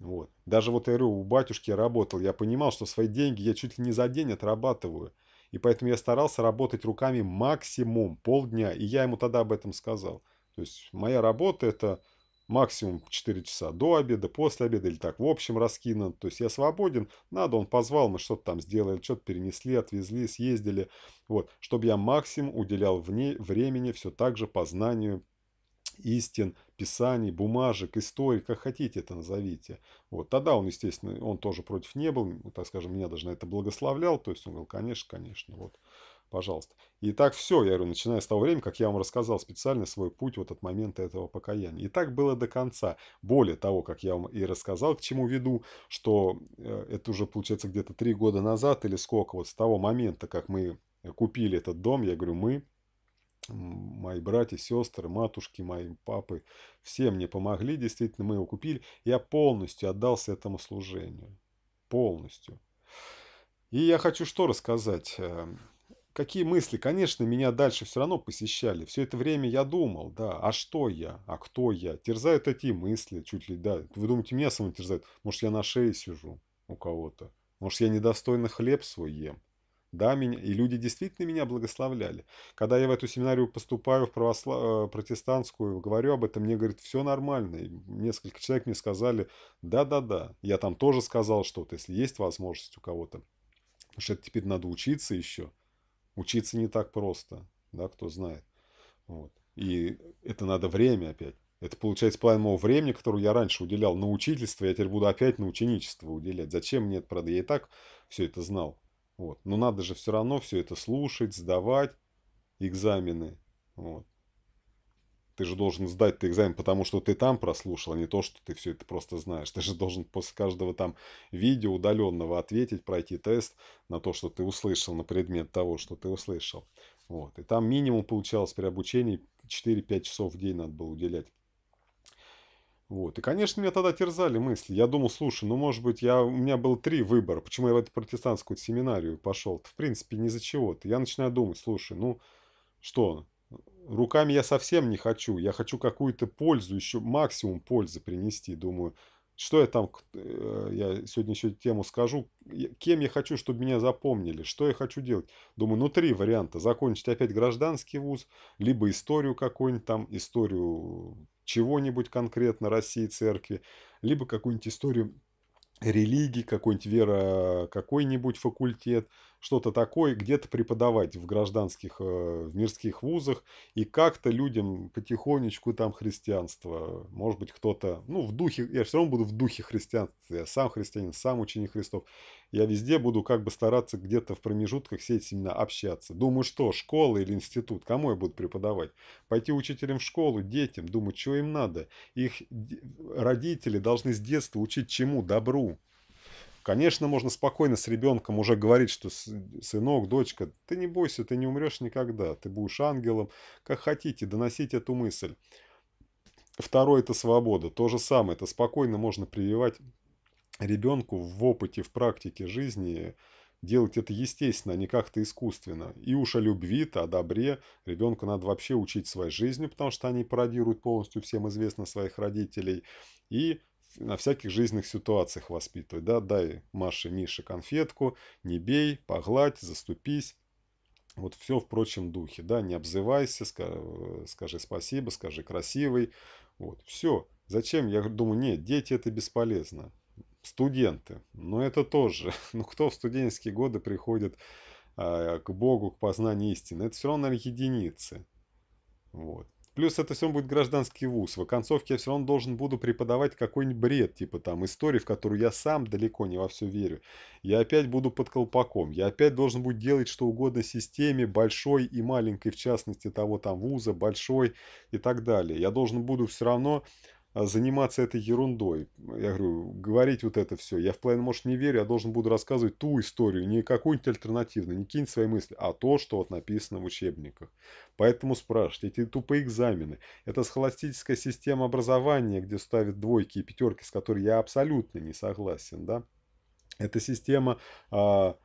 Вот. Даже вот РУ у батюшки я работал, я понимал, что свои деньги я чуть ли не за день отрабатываю. И поэтому я старался работать руками максимум полдня, и я ему тогда об этом сказал. То есть моя работа это максимум 4 часа до обеда, после обеда или так в общем раскинут. То есть я свободен, надо, он позвал, мы что-то там сделали, что-то перенесли, отвезли, съездили. Вот, чтобы я максимум уделял ней времени все так же познанию истин, писаний, бумажек, историй, как хотите это назовите. Вот. Тогда он, естественно, он тоже против не был, ну, так скажем, меня даже на это благословлял, то есть он говорил, конечно, конечно, вот, пожалуйста. И так все, я говорю, начиная с того времени, как я вам рассказал специально свой путь вот от момента этого покаяния. И так было до конца. Более того, как я вам и рассказал, к чему веду, что э, это уже, получается, где-то три года назад или сколько, вот с того момента, как мы купили этот дом, я говорю, мы мои братья, сестры, матушки мои, папы, все мне помогли, действительно, мы его купили. Я полностью отдался этому служению. Полностью. И я хочу что рассказать. Э, какие мысли? Конечно, меня дальше все равно посещали. Все это время я думал, да, а что я, а кто я? Терзают эти мысли, чуть ли, да. Вы думаете, меня самого терзают? Может, я на шее сижу у кого-то? Может, я недостойно хлеб свой ем? Да, меня, и люди действительно меня благословляли. Когда я в эту семинарию поступаю в православ... Э, протестантскую, говорю об этом, мне говорят, все нормально. И несколько человек мне сказали, да-да-да, я там тоже сказал что-то, если есть возможность у кого-то. Потому что это теперь надо учиться еще. Учиться не так просто, да, кто знает. Вот. И это надо время опять. Это получается половина моего времени, которое я раньше уделял на учительство, я теперь буду опять на ученичество уделять. Зачем мне это, правда, я и так все это знал. Вот. Но надо же все равно все это слушать, сдавать экзамены. Вот. Ты же должен сдать ты экзамен, потому что ты там прослушал, а не то, что ты все это просто знаешь. Ты же должен после каждого там видео удаленного ответить, пройти тест на то, что ты услышал, на предмет того, что ты услышал. Вот. И там минимум получалось при обучении 4-5 часов в день надо было уделять вот. И, конечно, меня тогда терзали мысли. Я думал, слушай, ну, может быть, я, у меня был три выбора. Почему я в эту протестантскую семинарию пошел? В принципе, ни за чего-то. Я начинаю думать, слушай, ну, что, руками я совсем не хочу. Я хочу какую-то пользу, еще максимум пользы принести. Думаю, что я там, э, я сегодня еще тему скажу, кем я хочу, чтобы меня запомнили, что я хочу делать. Думаю, ну три варианта, закончить опять гражданский вуз, либо историю какую-нибудь там, историю чего-нибудь конкретно России церкви, либо какую-нибудь историю религии, какой-нибудь вера, какой-нибудь факультет что-то такое где-то преподавать в гражданских, э, в мирских вузах, и как-то людям потихонечку там христианство, может быть, кто-то, ну, в духе, я все равно буду в духе христианства, я сам христианин, сам ученик Христов, я везде буду как бы стараться где-то в промежутках сеять семена, общаться. Думаю, что, школа или институт, кому я буду преподавать? Пойти учителям в школу, детям, думаю что им надо. Их родители должны с детства учить чему? Добру. Конечно, можно спокойно с ребенком уже говорить, что сынок, дочка, ты не бойся, ты не умрешь никогда, ты будешь ангелом, как хотите, доносить эту мысль. Второе – это свобода. То же самое, это спокойно можно прививать ребенку в опыте, в практике жизни, делать это естественно, а не как-то искусственно. И уж о любви-то, о добре ребенка надо вообще учить своей жизнью, потому что они пародируют полностью всем известно своих родителей. И на всяких жизненных ситуациях воспитывать. Да, дай Маше, Мише конфетку, не бей, погладь, заступись. Вот все в прочем духе, да, не обзывайся, э, скажи, спасибо, скажи красивый, вот, все. Зачем? Я думаю, нет, дети это бесполезно. Студенты, но это тоже. Ну, кто в студенческие годы приходит а, к Богу, к познанию истины? Это все равно, наверное, единицы. Вот. Плюс это все будет гражданский вуз. В оконцовке я все равно должен буду преподавать какой-нибудь бред, типа там истории, в которую я сам далеко не во все верю. Я опять буду под колпаком. Я опять должен буду делать что угодно системе, большой и маленькой, в частности, того там вуза, большой и так далее. Я должен буду все равно а, заниматься этой ерундой. Я говорю, говорить вот это все. Я в плане, может, не верю, я должен буду рассказывать ту историю, не какую-нибудь альтернативную, не кинь свои мысли, а то, что вот написано в учебниках. Поэтому спрашивайте, эти тупые экзамены, это схоластическая система образования, где ставят двойки и пятерки, с которой я абсолютно не согласен, да. Это система а,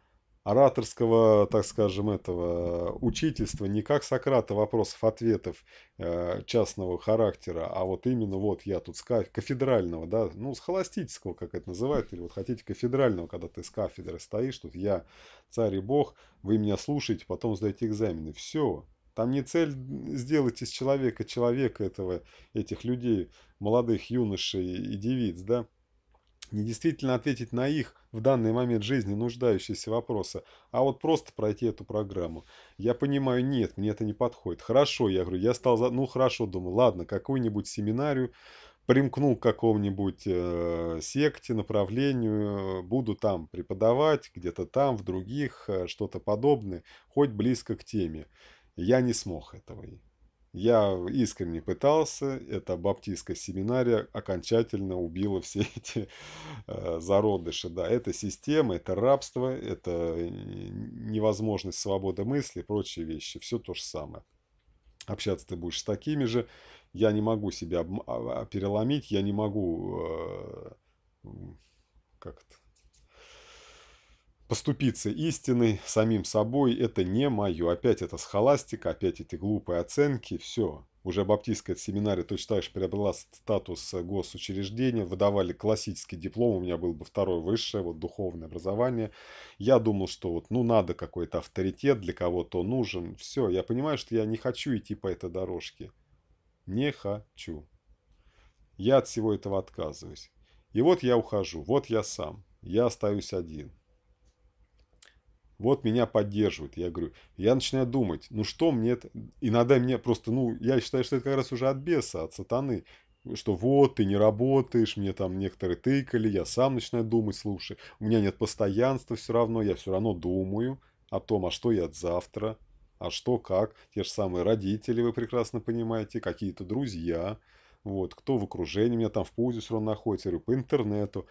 ораторского, так скажем, этого э, учительства, не как Сократа вопросов-ответов э, частного характера, а вот именно вот я тут с кафедрального, да, ну, с холостического, как это называют, или вот хотите кафедрального, когда ты с кафедры стоишь, тут я царь и бог, вы меня слушаете, потом сдаете экзамены. Все, там не цель сделать из человека человека этого, этих людей, молодых юношей и девиц, да. Не действительно ответить на их в данный момент жизни нуждающиеся вопросы, а вот просто пройти эту программу. Я понимаю, нет, мне это не подходит. Хорошо, я говорю, я стал, за... ну хорошо, думаю, ладно, какую-нибудь семинарию, примкнул к какому-нибудь э, секте, направлению, буду там преподавать, где-то там, в других, э, что-то подобное, хоть близко к теме. Я не смог этого. Я искренне пытался, эта баптистская семинария окончательно убила все эти э, зародыши. Да, это система, это рабство, это э, невозможность свободы мысли и прочие вещи. Все то же самое. Общаться ты будешь с такими же. Я не могу себя а, переломить, я не могу... Э, как то поступиться истиной, самим собой, это не мое. Опять это схоластика, опять эти глупые оценки, все. Уже баптистская семинария точно так же приобрела статус э, госучреждения, выдавали классический диплом, у меня был бы второе высшее, вот духовное образование. Я думал, что вот ну надо какой-то авторитет, для кого-то нужен, все. Я понимаю, что я не хочу идти по этой дорожке. Не хочу. Я от всего этого отказываюсь. И вот я ухожу, вот я сам, я остаюсь один вот меня поддерживает. Я говорю, я начинаю думать, ну что мне это... Иногда мне просто, ну, я считаю, что это как раз уже от беса, от сатаны. Что вот, ты не работаешь, мне там некоторые тыкали, я сам начинаю думать, слушай, у меня нет постоянства все равно, я все равно думаю о том, а что я завтра, а что как. Те же самые родители, вы прекрасно понимаете, какие-то друзья, вот, кто в окружении меня там в пузе все равно находится, я говорю, по интернету.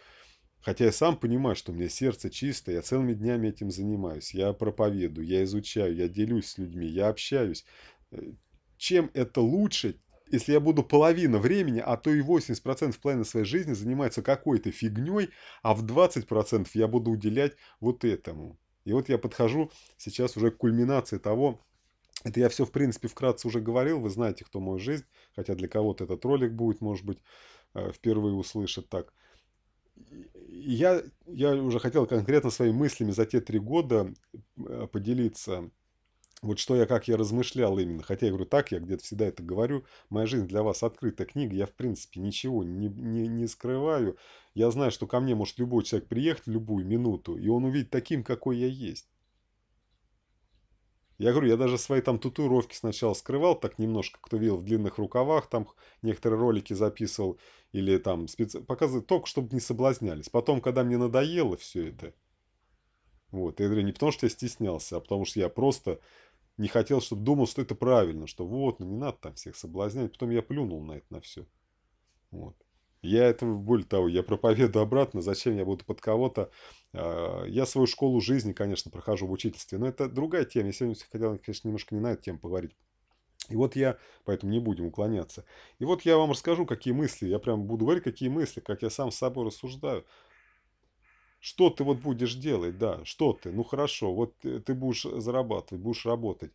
Хотя я сам понимаю, что у меня сердце чистое, я целыми днями этим занимаюсь, я проповедую, я изучаю, я делюсь с людьми, я общаюсь. Э, чем это лучше, если я буду половину времени, а то и 80% плана своей жизни заниматься какой-то фигней, а в 20% я буду уделять вот этому. И вот я подхожу сейчас уже к кульминации того, это я все, в принципе, вкратце уже говорил, вы знаете, кто мой жизнь, хотя для кого-то этот ролик будет, может быть, э, впервые услышит так – я, я уже хотел конкретно своими мыслями за те три года э, поделиться. Вот что я, как я размышлял именно. Хотя я говорю, так я где-то всегда это говорю. Моя жизнь для вас открытая книга. Я, в принципе, ничего не, не, не скрываю. Я знаю, что ко мне может любой человек приехать в любую минуту, и он увидит таким, какой я есть. Я говорю, я даже свои там татуировки сначала скрывал, так немножко, кто видел в длинных рукавах, там некоторые ролики записывал, или там специ... показывал, только чтобы не соблазнялись. Потом, когда мне надоело все это, вот, я говорю, не потому что я стеснялся, а потому что я просто не хотел, чтобы думал, что это правильно, что вот, ну не надо там всех соблазнять. Потом я плюнул на это, на все. Вот. Я этого более того, я проповедую обратно, зачем я буду под кого-то. А, я свою школу жизни, конечно, прохожу в учительстве, но это другая тема. Я сегодня хотел, конечно, немножко не на эту тему поговорить. И вот я, поэтому не будем уклоняться. И вот я вам расскажу, какие мысли, я прям буду говорить, какие мысли, как я сам с собой рассуждаю. Что ты вот будешь делать, да, что ты, ну хорошо, вот э, ты будешь зарабатывать, будешь работать.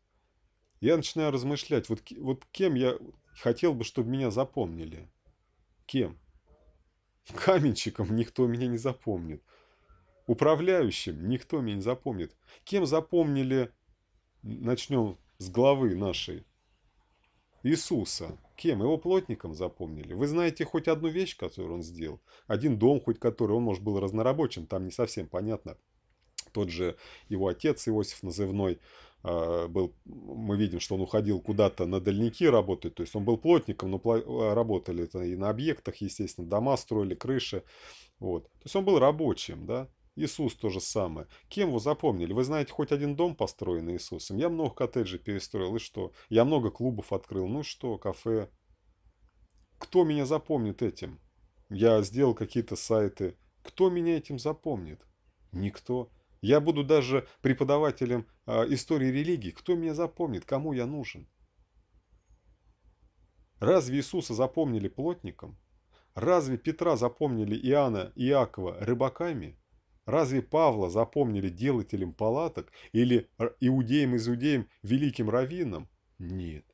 Я начинаю размышлять, вот, вот кем я хотел бы, чтобы меня запомнили. Кем? Каменщиком никто меня не запомнит. Управляющим никто меня не запомнит. Кем запомнили, начнем с главы нашей, Иисуса. Кем? Его плотником запомнили. Вы знаете хоть одну вещь, которую он сделал? Один дом, хоть который он, может, был разнорабочим, там не совсем понятно. Тот же его отец Иосиф назывной, а, был, мы видим, что он уходил куда-то на дальники работать, то есть он был плотником, но а, работали это и на объектах, естественно, дома строили, крыши, вот. То есть он был рабочим, да. Иисус то же самое. Кем вы запомнили? Вы знаете хоть один дом, построенный Иисусом? Я много коттеджей перестроил, и что? Я много клубов открыл, ну что, кафе. Кто меня запомнит этим? Я сделал какие-то сайты. Кто меня этим запомнит? Никто. Я буду даже преподавателем а, истории религии. Кто меня запомнит? Кому я нужен? Разве Иисуса запомнили плотником? Разве Петра запомнили Иоанна и Иакова рыбаками? Разве Павла запомнили делателем палаток или а, иудеем из иудеем великим раввином? Нет.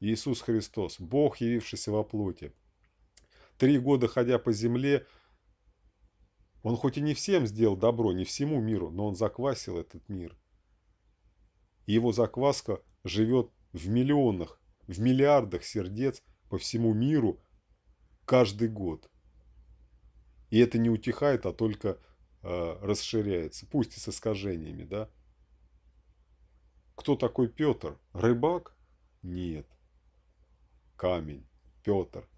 Иисус Христос, Бог, явившийся во плоти, три года ходя по земле, он хоть и не всем сделал добро, не всему миру, но он заквасил этот мир. И его закваска живет в миллионах, в миллиардах сердец по всему миру каждый год. И это не утихает, а только э, расширяется, пусть и с искажениями, да? Кто такой Петр? Рыбак? Нет. Камень. Петр.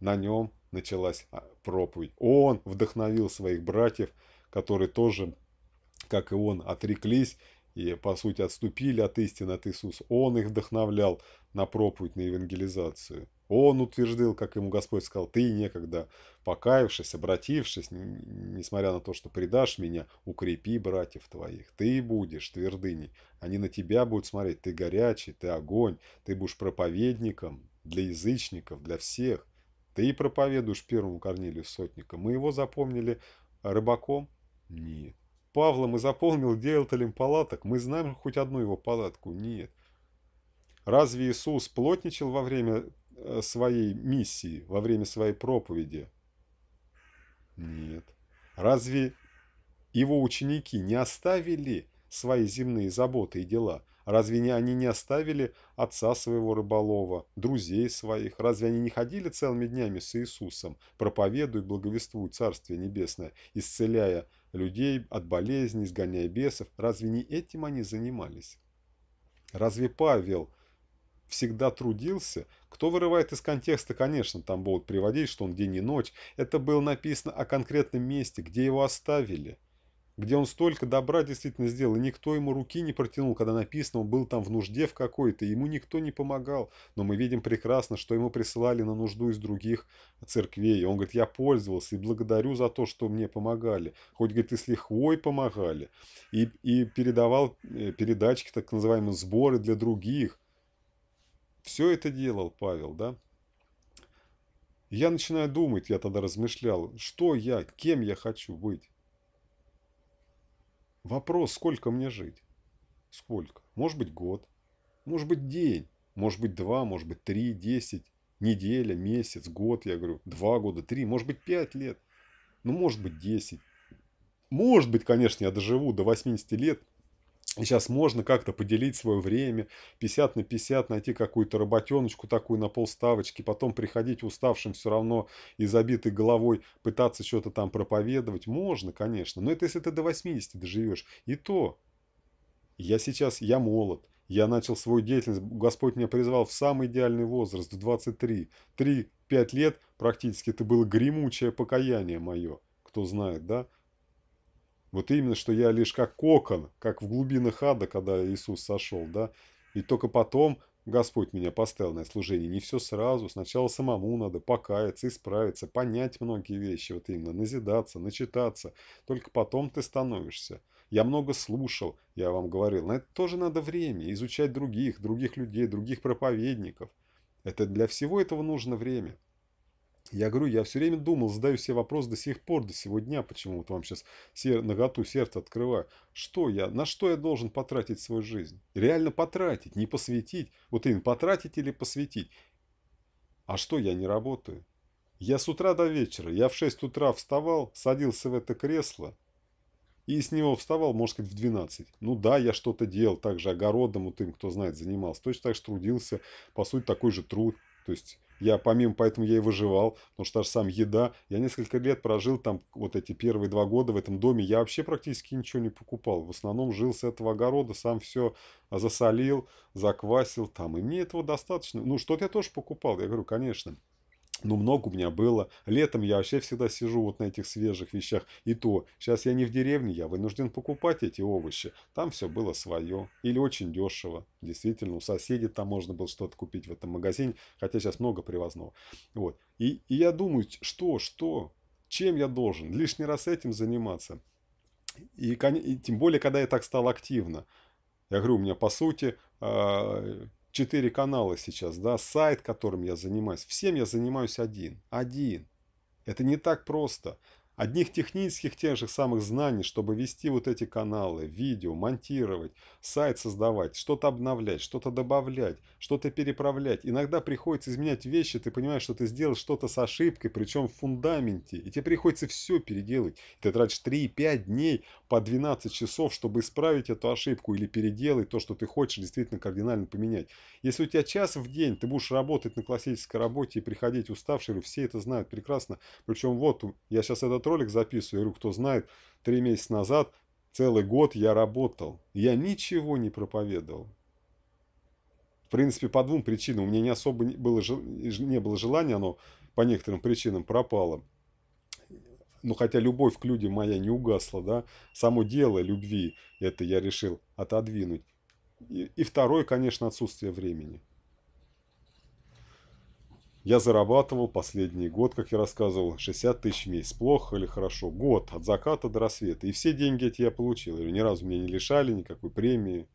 На нем началась а, проповедь. Он вдохновил своих братьев, которые тоже, как и он, отреклись и, по сути, отступили от истины, от Иисуса. Он их вдохновлял на проповедь, на евангелизацию. Он утвердил, как ему Господь сказал, ты некогда, покаявшись, обратившись, несмотря на то, что предашь меня, укрепи братьев твоих. Ты будешь твердыней. Они на тебя будут смотреть. Ты горячий, ты огонь, ты будешь проповедником для язычников, для всех. Ты и проповедуешь первому Корнилию Сотника. Мы его запомнили рыбаком? Нет. Павла мы запомнил делателем палаток. Мы знаем хоть одну его палатку? Нет. Разве Иисус плотничал во время э, своей миссии, во время своей проповеди? Нет. Разве его ученики не оставили свои земные заботы и дела – Разве не они не оставили отца своего рыболова, друзей своих? Разве они не ходили целыми днями с Иисусом, проповедуя и благовествуя Царствие Небесное, исцеляя людей от болезней, изгоняя бесов? Разве не этим они занимались? Разве Павел всегда трудился? Кто вырывает из контекста, конечно, там будут приводить, что он день и ночь. Это было написано о конкретном месте, где его оставили – где он столько добра действительно сделал, и никто ему руки не протянул, когда написано, он был там в нужде в какой-то, ему никто не помогал, но мы видим прекрасно, что ему присылали на нужду из других церквей, он говорит, я пользовался и благодарю за то, что мне помогали, хоть, говорит, и с лихвой помогали, и, и передавал э, передачки, так называемые сборы для других, все это делал Павел, да? Я начинаю думать, я тогда размышлял, что я, кем я хочу быть. Вопрос, сколько мне жить? Сколько? Может быть, год. Может быть, день. Может быть, два, может быть, три, десять. Неделя, месяц, год, я говорю. Два года, три, может быть, пять лет. Ну, может быть, десять. Может быть, конечно, я доживу до 80 лет и сейчас можно как-то поделить свое время, 50 на 50, найти какую-то работеночку такую на полставочки, потом приходить уставшим все равно и забитой головой, пытаться что-то там проповедовать. Можно, конечно, но это если ты до 80 доживешь. И то, я сейчас, я молод, я начал свою деятельность, Господь меня призвал в самый идеальный возраст, в 23. 3-5 лет практически это было гремучее покаяние мое, кто знает, да? Вот именно, что я лишь как кокон, как в глубинах ада, когда Иисус сошел, да. И только потом Господь меня поставил на служение. Не все сразу. Сначала самому надо покаяться, исправиться, понять многие вещи. Вот именно назидаться, начитаться. Только потом ты становишься. Я много слушал, я вам говорил. но это тоже надо время. Изучать других, других людей, других проповедников. Это для всего этого нужно время. Я говорю, я все время думал, задаю себе вопрос до сих пор, до сего дня, почему вот вам сейчас сер... наготу сердце открываю. Что я, на что я должен потратить свою жизнь? Реально потратить, не посвятить. Вот именно, потратить или посвятить. А что, я не работаю? Я с утра до вечера, я в 6 утра вставал, садился в это кресло, и с него вставал, может быть, в 12. Ну да, я что-то делал, также огородом, вот им, кто знает, занимался. Точно так же трудился, по сути, такой же труд. То есть я помимо, поэтому я и выживал, потому что даже сам еда. Я несколько лет прожил там вот эти первые два года в этом доме. Я вообще практически ничего не покупал. В основном жил с этого огорода, сам все засолил, заквасил там. И мне этого достаточно. Ну, что-то я тоже покупал. Я говорю, конечно. Ну, много у меня было. Летом я вообще всегда сижу вот на этих свежих вещах. И то, сейчас я не в деревне, я вынужден покупать эти овощи. Там все было свое. Или очень дешево. Действительно, у соседей там можно было что-то купить в этом магазине. Хотя сейчас много привозного. Вот. И, и я думаю, что, что, чем я должен? Лишний раз этим заниматься. И, и тем более, когда я так стал активно. Я говорю, у меня по сути а, четыре канала сейчас, да, сайт, которым я занимаюсь. Всем я занимаюсь один. Один. Это не так просто. Одних технических тех же самых знаний, чтобы вести вот эти каналы, видео, монтировать, сайт создавать, что-то обновлять, что-то добавлять, что-то переправлять. Иногда приходится изменять вещи, ты понимаешь, что ты сделал что-то с ошибкой, причем в фундаменте, и тебе приходится все переделать. Ты тратишь 3-5 дней по 12 часов, чтобы исправить эту ошибку или переделать то, что ты хочешь действительно кардинально поменять. Если у тебя час в день, ты будешь работать на классической работе и приходить уставший, все это знают прекрасно. Причем вот, я сейчас этот ролик записываю, говорю, кто знает, три месяца назад целый год я работал. Я ничего не проповедовал. В принципе, по двум причинам. У меня не особо не было, не было желания, оно по некоторым причинам пропало. Ну, хотя любовь к людям моя не угасла, да. Само дело любви, это я решил отодвинуть. И, и второе, конечно, отсутствие времени. Я зарабатывал последний год, как я рассказывал, 60 тысяч в месяц. Плохо или хорошо? Год, от заката до рассвета. И все деньги эти я получил. Или ни разу меня не лишали никакой премии.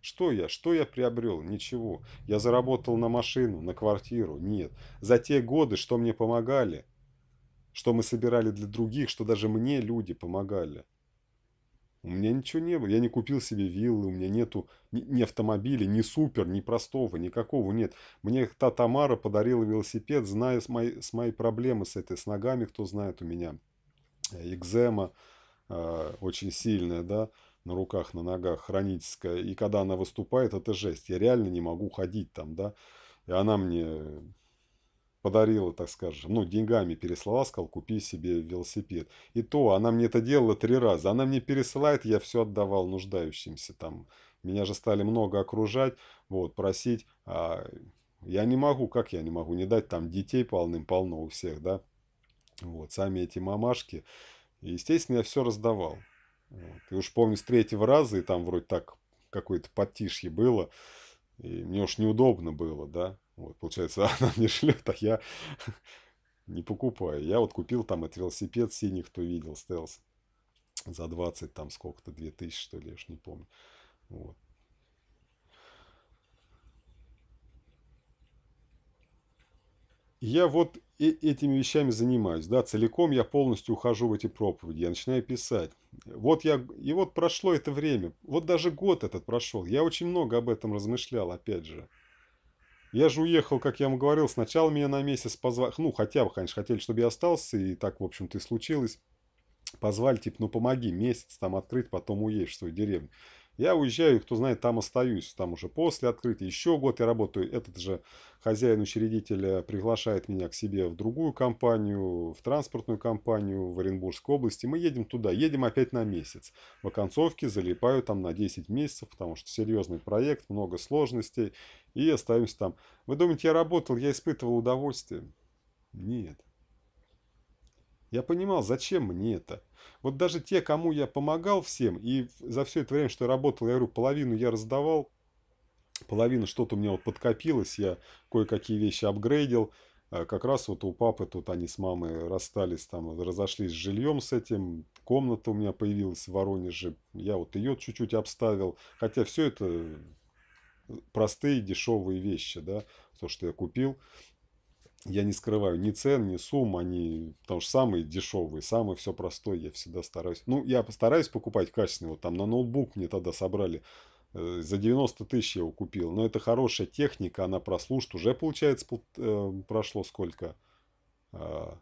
Что я? Что я приобрел? Ничего. Я заработал на машину, на квартиру? Нет. За те годы, что мне помогали, что мы собирали для других, что даже мне люди помогали. У меня ничего не было. Я не купил себе виллы, у меня нету ни, ни автомобиля, ни супер, ни простого, никакого нет. Мне та Тамара подарила велосипед, зная с моей, с моей проблемы с этой, с ногами, кто знает у меня. Э, экзема э, очень сильная, да, на руках, на ногах, хроническая. И когда она выступает, это жесть. Я реально не могу ходить там, да. И она мне подарила, так скажем, ну, деньгами переслала, сказал, купи себе велосипед. И то, она мне это делала три раза. Она мне пересылает, я все отдавал нуждающимся там. Меня же стали много окружать, вот, просить. А я не могу, как я не могу, не дать там детей полным-полно у всех, да. Вот, сами эти мамашки. И, естественно, я все раздавал. Вот. И уж помню, с третьего раза, и там вроде так какое-то потишье было, и мне уж неудобно было, да. Вот, получается, она мне шлет, а я не покупаю. Я вот купил там этот велосипед синий, кто видел, стелс. За 20, там сколько-то, 2000, что ли, я уж не помню. Вот. Я вот и этими вещами занимаюсь, да, целиком я полностью ухожу в эти проповеди, я начинаю писать. Вот я, и вот прошло это время, вот даже год этот прошел, я очень много об этом размышлял, опять же. Я же уехал, как я вам говорил, сначала меня на месяц позвали, ну, хотя бы, конечно, хотели, чтобы я остался, и так, в общем-то, и случилось. Позвали, типа, ну, помоги, месяц там открыть, потом уедешь в свою деревню. Я уезжаю, и кто знает, там остаюсь. Там уже после открытия еще год я работаю. Этот же хозяин-учредитель э, приглашает меня к себе в другую компанию, в транспортную компанию в Оренбургской области. Мы едем туда, едем опять на месяц. В оконцовке залипаю там на 10 месяцев, потому что серьезный проект, много сложностей. И остаемся там. Вы думаете, я работал, я испытывал удовольствие? Нет. Я понимал, зачем мне это. Вот даже те, кому я помогал всем, и за все это время, что я работал, я говорю, половину я раздавал, половину что-то у меня вот подкопилось, я кое-какие вещи апгрейдил. А как раз вот у папы тут они с мамой расстались, там разошлись с жильем с этим. Комната у меня появилась в Воронеже. Я вот ее чуть-чуть обставил. Хотя все это э, простые дешевые вещи, да, то, что я купил я не скрываю ни цен, ни сумм, они, потому что самые дешевые, самые все простое, я всегда стараюсь. Ну, я постараюсь покупать качественный, вот там на ноутбук мне тогда собрали, э, за 90 тысяч я его купил, но это хорошая техника, она прослужит, уже получается э, прошло сколько, а,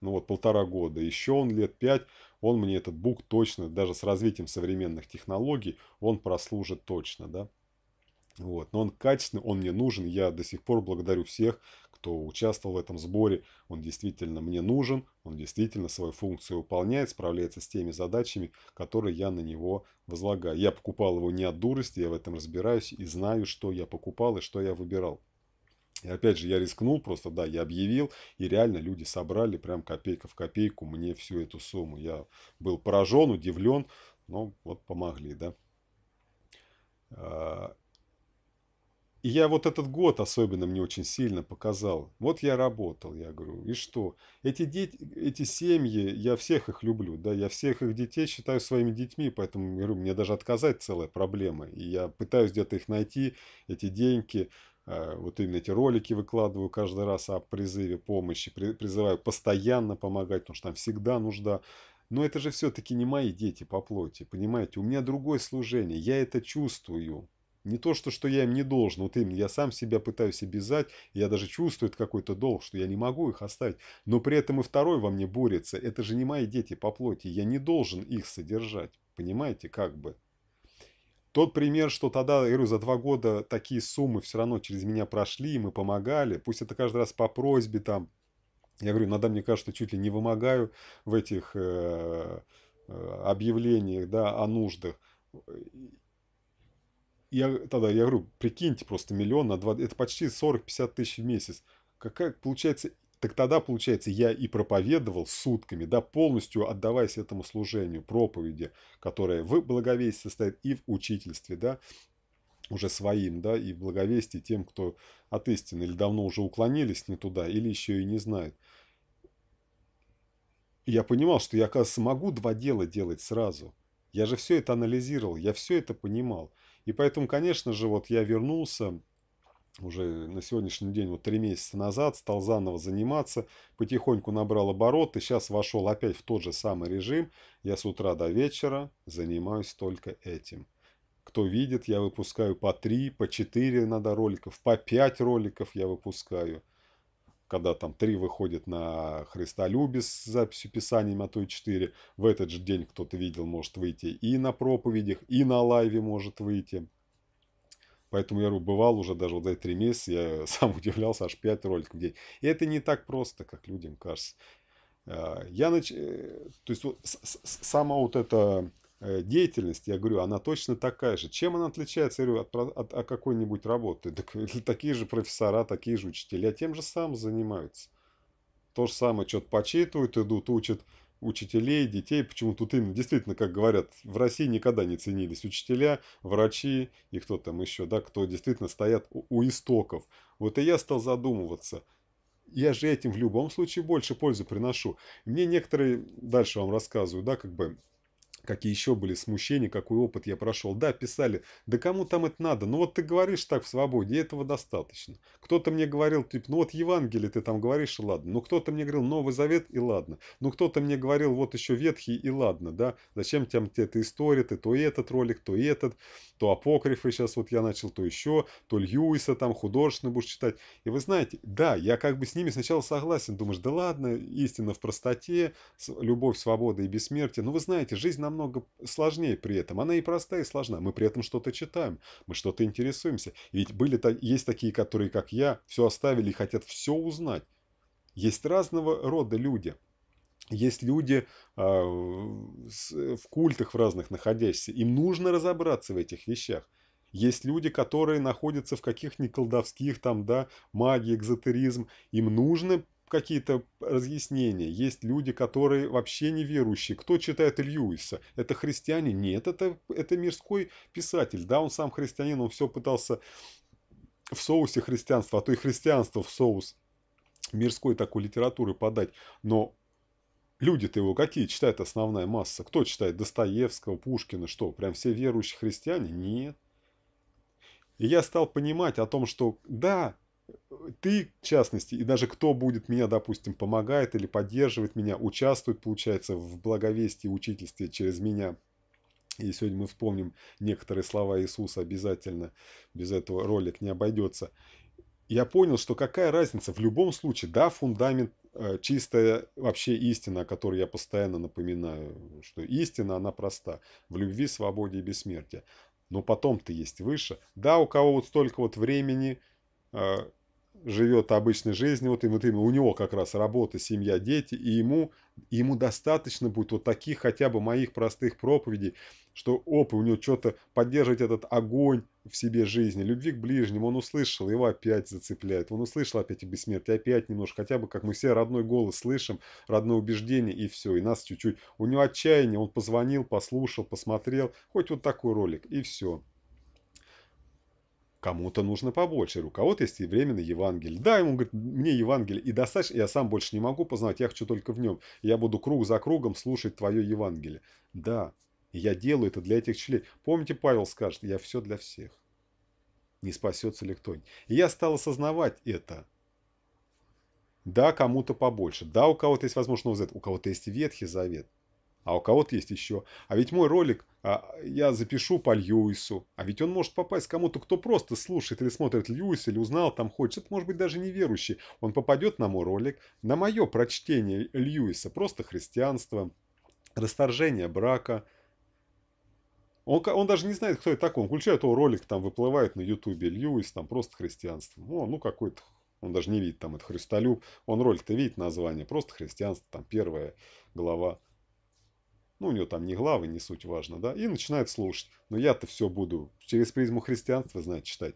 ну вот полтора года, еще он лет пять, он мне этот бук точно, даже с развитием современных технологий, он прослужит точно, да. Вот. Но он качественный, он мне нужен. Я до сих пор благодарю всех, кто участвовал в этом сборе. Он действительно мне нужен, он действительно свою функцию выполняет, справляется с теми задачами, которые я на него возлагаю. Я покупал его не от дурости, я в этом разбираюсь и знаю, что я покупал и что я выбирал. И опять же, я рискнул, просто, да, я объявил, и реально люди собрали прям копейка в копейку мне всю эту сумму. Я был поражен, удивлен, но вот помогли, да. А, и я вот этот год особенно мне очень сильно показал. Вот я работал, я говорю, и что? Эти, дети, эти семьи, я всех их люблю, да, я всех их детей считаю своими детьми, поэтому, говорю, мне даже отказать целая проблема. И я пытаюсь где-то их найти, эти деньги, а, вот именно эти ролики выкладываю каждый раз о призыве помощи, призываю постоянно помогать, потому что там всегда нужда. Но это же все-таки не мои дети по плоти, понимаете? У меня другое служение, я это чувствую. Не то, что, что я им не должен, вот им я сам себя пытаюсь обязать, я даже чувствую какой-то долг, что я не могу их оставить, но при этом и второй во мне борется, это же не мои дети по плоти, я не должен их содержать, понимаете, как бы. Тот пример, что тогда, я говорю, за два года такие суммы все равно через меня прошли, мы помогали, пусть это каждый раз по просьбе там, я говорю, иногда мне кажется, чуть ли не вымогаю в этих э, э объявлениях, да, о нуждах, я тогда, я говорю, прикиньте просто миллион на два, это почти 40-50 тысяч в месяц. Какая, получается, так тогда, получается, я и проповедовал сутками, да, полностью отдаваясь этому служению, проповеди, которая в благовестии состоит и в учительстве, да, уже своим, да, и в благовестии тем, кто от истины или давно уже уклонились не туда, или еще и не знают. Я понимал, что я, оказывается, могу два дела делать сразу. Я же все это анализировал, я все это понимал. И поэтому, конечно же, вот я вернулся уже на сегодняшний день, вот три месяца назад, стал заново заниматься, потихоньку набрал обороты, сейчас вошел опять в тот же самый режим. Я с утра до вечера занимаюсь только этим. Кто видит, я выпускаю по 3, по 4 надо роликов, по 5 роликов я выпускаю когда там три выходит на Христолюбие с записью писанием, а то 4. В этот же день кто-то видел, может выйти и на проповедях, и на лайве может выйти. Поэтому я говорю, бывал уже даже вот за три месяца, я сам удивлялся, аж пять роликов в день. И это не так просто, как людям кажется. А, я нач... Э, то есть вот, сама вот эта Э, деятельность, я говорю, она точно такая же. Чем она отличается, я говорю, от, от, от какой-нибудь работы? Так, такие же профессора, такие же учителя, тем же самым занимаются. То же самое, что-то почитывают, идут, учат учителей, детей. Почему тут именно, действительно, как говорят, в России никогда не ценились учителя, врачи и кто там еще, да, кто действительно стоят у, у истоков. Вот и я стал задумываться – я же этим в любом случае больше пользы приношу. Мне некоторые, дальше вам рассказываю, да, как бы какие еще были смущения, какой опыт я прошел. Да, писали, да кому там это надо? Ну вот ты говоришь так в свободе, и этого достаточно. Кто-то мне говорил, типа, ну вот Евангелие ты там говоришь, и ладно. Ну кто-то мне говорил Новый Завет, и ладно. Ну кто-то мне говорил, вот еще Ветхий, и ладно, да. Зачем тебе эта история, ты то этот ролик, то и этот то апокрифы сейчас вот я начал, то еще, то Льюиса там художественный будешь читать. И вы знаете, да, я как бы с ними сначала согласен, думаешь, да ладно, истина в простоте, любовь, свобода и бессмертие. Но вы знаете, жизнь намного сложнее при этом. Она и простая, и сложна. Мы при этом что-то читаем, мы что-то интересуемся. ведь были, есть такие, которые, как я, все оставили и хотят все узнать. Есть разного рода люди – есть люди а, э, в культах в разных находящихся, им нужно разобраться в этих вещах. Есть люди, которые находятся в каких-нибудь колдовских, там, да, магии, экзотеризм. Им нужны какие-то разъяснения. Есть люди, которые вообще не верующие. Кто читает Льюиса? Это христиане? Нет, это, это мирской писатель. Да, он сам христианин, он все пытался в соусе христианства, а то и христианство в соус мирской такой литературы подать. Но люди-то его какие читает основная масса? Кто читает Достоевского, Пушкина, что? Прям все верующие христиане? Нет. И я стал понимать о том, что да, ты, в частности, и даже кто будет меня, допустим, помогает или поддерживает меня, участвует, получается, в благовестии, учительстве через меня. И сегодня мы вспомним некоторые слова Иисуса обязательно, без этого ролик не обойдется. Я понял, что какая разница, в любом случае, да, фундамент Э, чистая вообще истина, о которой я постоянно напоминаю, что истина, она проста. В любви, свободе и бессмертии. Но потом-то есть выше. Да, у кого вот столько вот времени э, живет обычной жизнью, вот, и вот именно у него как раз работа, семья, дети, и ему, ему достаточно будет вот таких хотя бы моих простых проповедей, что опы у него что-то поддерживать этот огонь в себе жизни, любви к ближнему, он услышал, его опять зацепляет, он услышал опять и бессмертие, опять немножко, хотя бы как мы все родной голос слышим, родное убеждение и все, и нас чуть-чуть, у него отчаяние, он позвонил, послушал, посмотрел, хоть вот такой ролик, и все. Кому-то нужно побольше, у кого-то а есть и временный Евангелие. Да, ему говорит, мне Евангелие и достаточно, я сам больше не могу познать я хочу только в нем. Я буду круг за кругом слушать твое Евангелие. Да, я делаю это для этих членов. Помните, Павел скажет, я все для всех. Не спасется ли кто-нибудь. И я стал осознавать это. Да, кому-то побольше. Да, у кого-то есть возможность взять. У кого-то есть Ветхий Завет. А у кого-то есть еще. А ведь мой ролик а, я запишу по Льюису. А ведь он может попасть кому-то, кто просто слушает или смотрит Льюис, или узнал, там хочет. может быть даже неверующий. Он попадет на мой ролик, на мое прочтение Льюиса. Просто христианство, расторжение брака – он, он даже не знает, кто это такой. Он включает его ролик, там выплывает на Ютубе Льюис, там просто христианство. Ну, ну какой-то, он даже не видит там это христолюб. Он ролик-то видит название, просто христианство, там первая глава. Ну, у него там не главы, не суть важно, да. И начинает слушать. Но «Ну, я-то все буду через призму христианства, знать читать.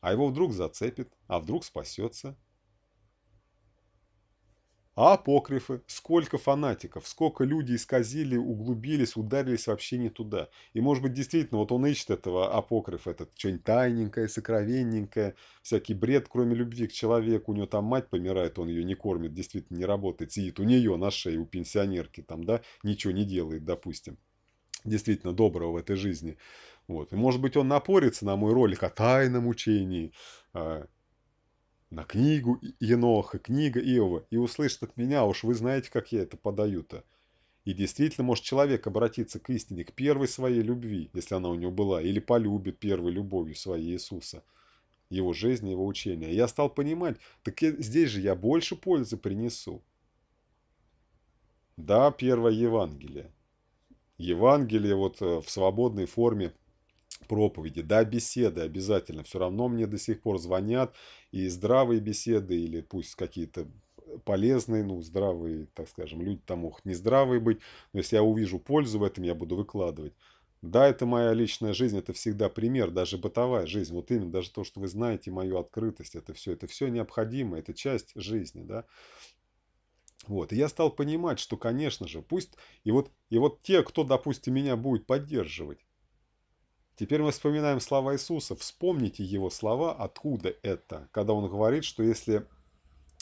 А его вдруг зацепит, а вдруг спасется. А апокрифы? Сколько фанатиков, сколько люди исказили, углубились, ударились вообще не туда. И может быть действительно, вот он ищет этого апокрифа, этот что-нибудь тайненькое, сокровенненькое, всякий бред, кроме любви к человеку. У него там мать помирает, он ее не кормит, действительно не работает, сидит у нее на шее, у пенсионерки там, да, ничего не делает, допустим. Действительно доброго в этой жизни. Вот. И может быть он напорится на мой ролик о тайном учении, а, на книгу Еноха, книга Иова, и услышит от меня, уж вы знаете, как я это подаю-то. И действительно может человек обратиться к истине, к первой своей любви, если она у него была, или полюбит первой любовью своей Иисуса, его жизни, его учения. И я стал понимать, так здесь же я больше пользы принесу. Да, первое Евангелие. Евангелие вот э, в свободной форме – проповеди, да, беседы обязательно. Все равно мне до сих пор звонят и здравые беседы, или пусть какие-то э, полезные, ну, здравые, так скажем, люди там могут не здравые быть, но если я увижу пользу в этом, я буду выкладывать. Да, это моя личная жизнь, это всегда пример, даже бытовая жизнь. Вот именно даже то, что вы знаете мою открытость, это все, это все необходимо, это часть жизни, да. Вот, и я стал понимать, что, конечно же, пусть, и вот, и вот те, кто, допустим, меня будет поддерживать, Теперь мы вспоминаем слова Иисуса. Вспомните его слова, откуда это, когда он говорит, что если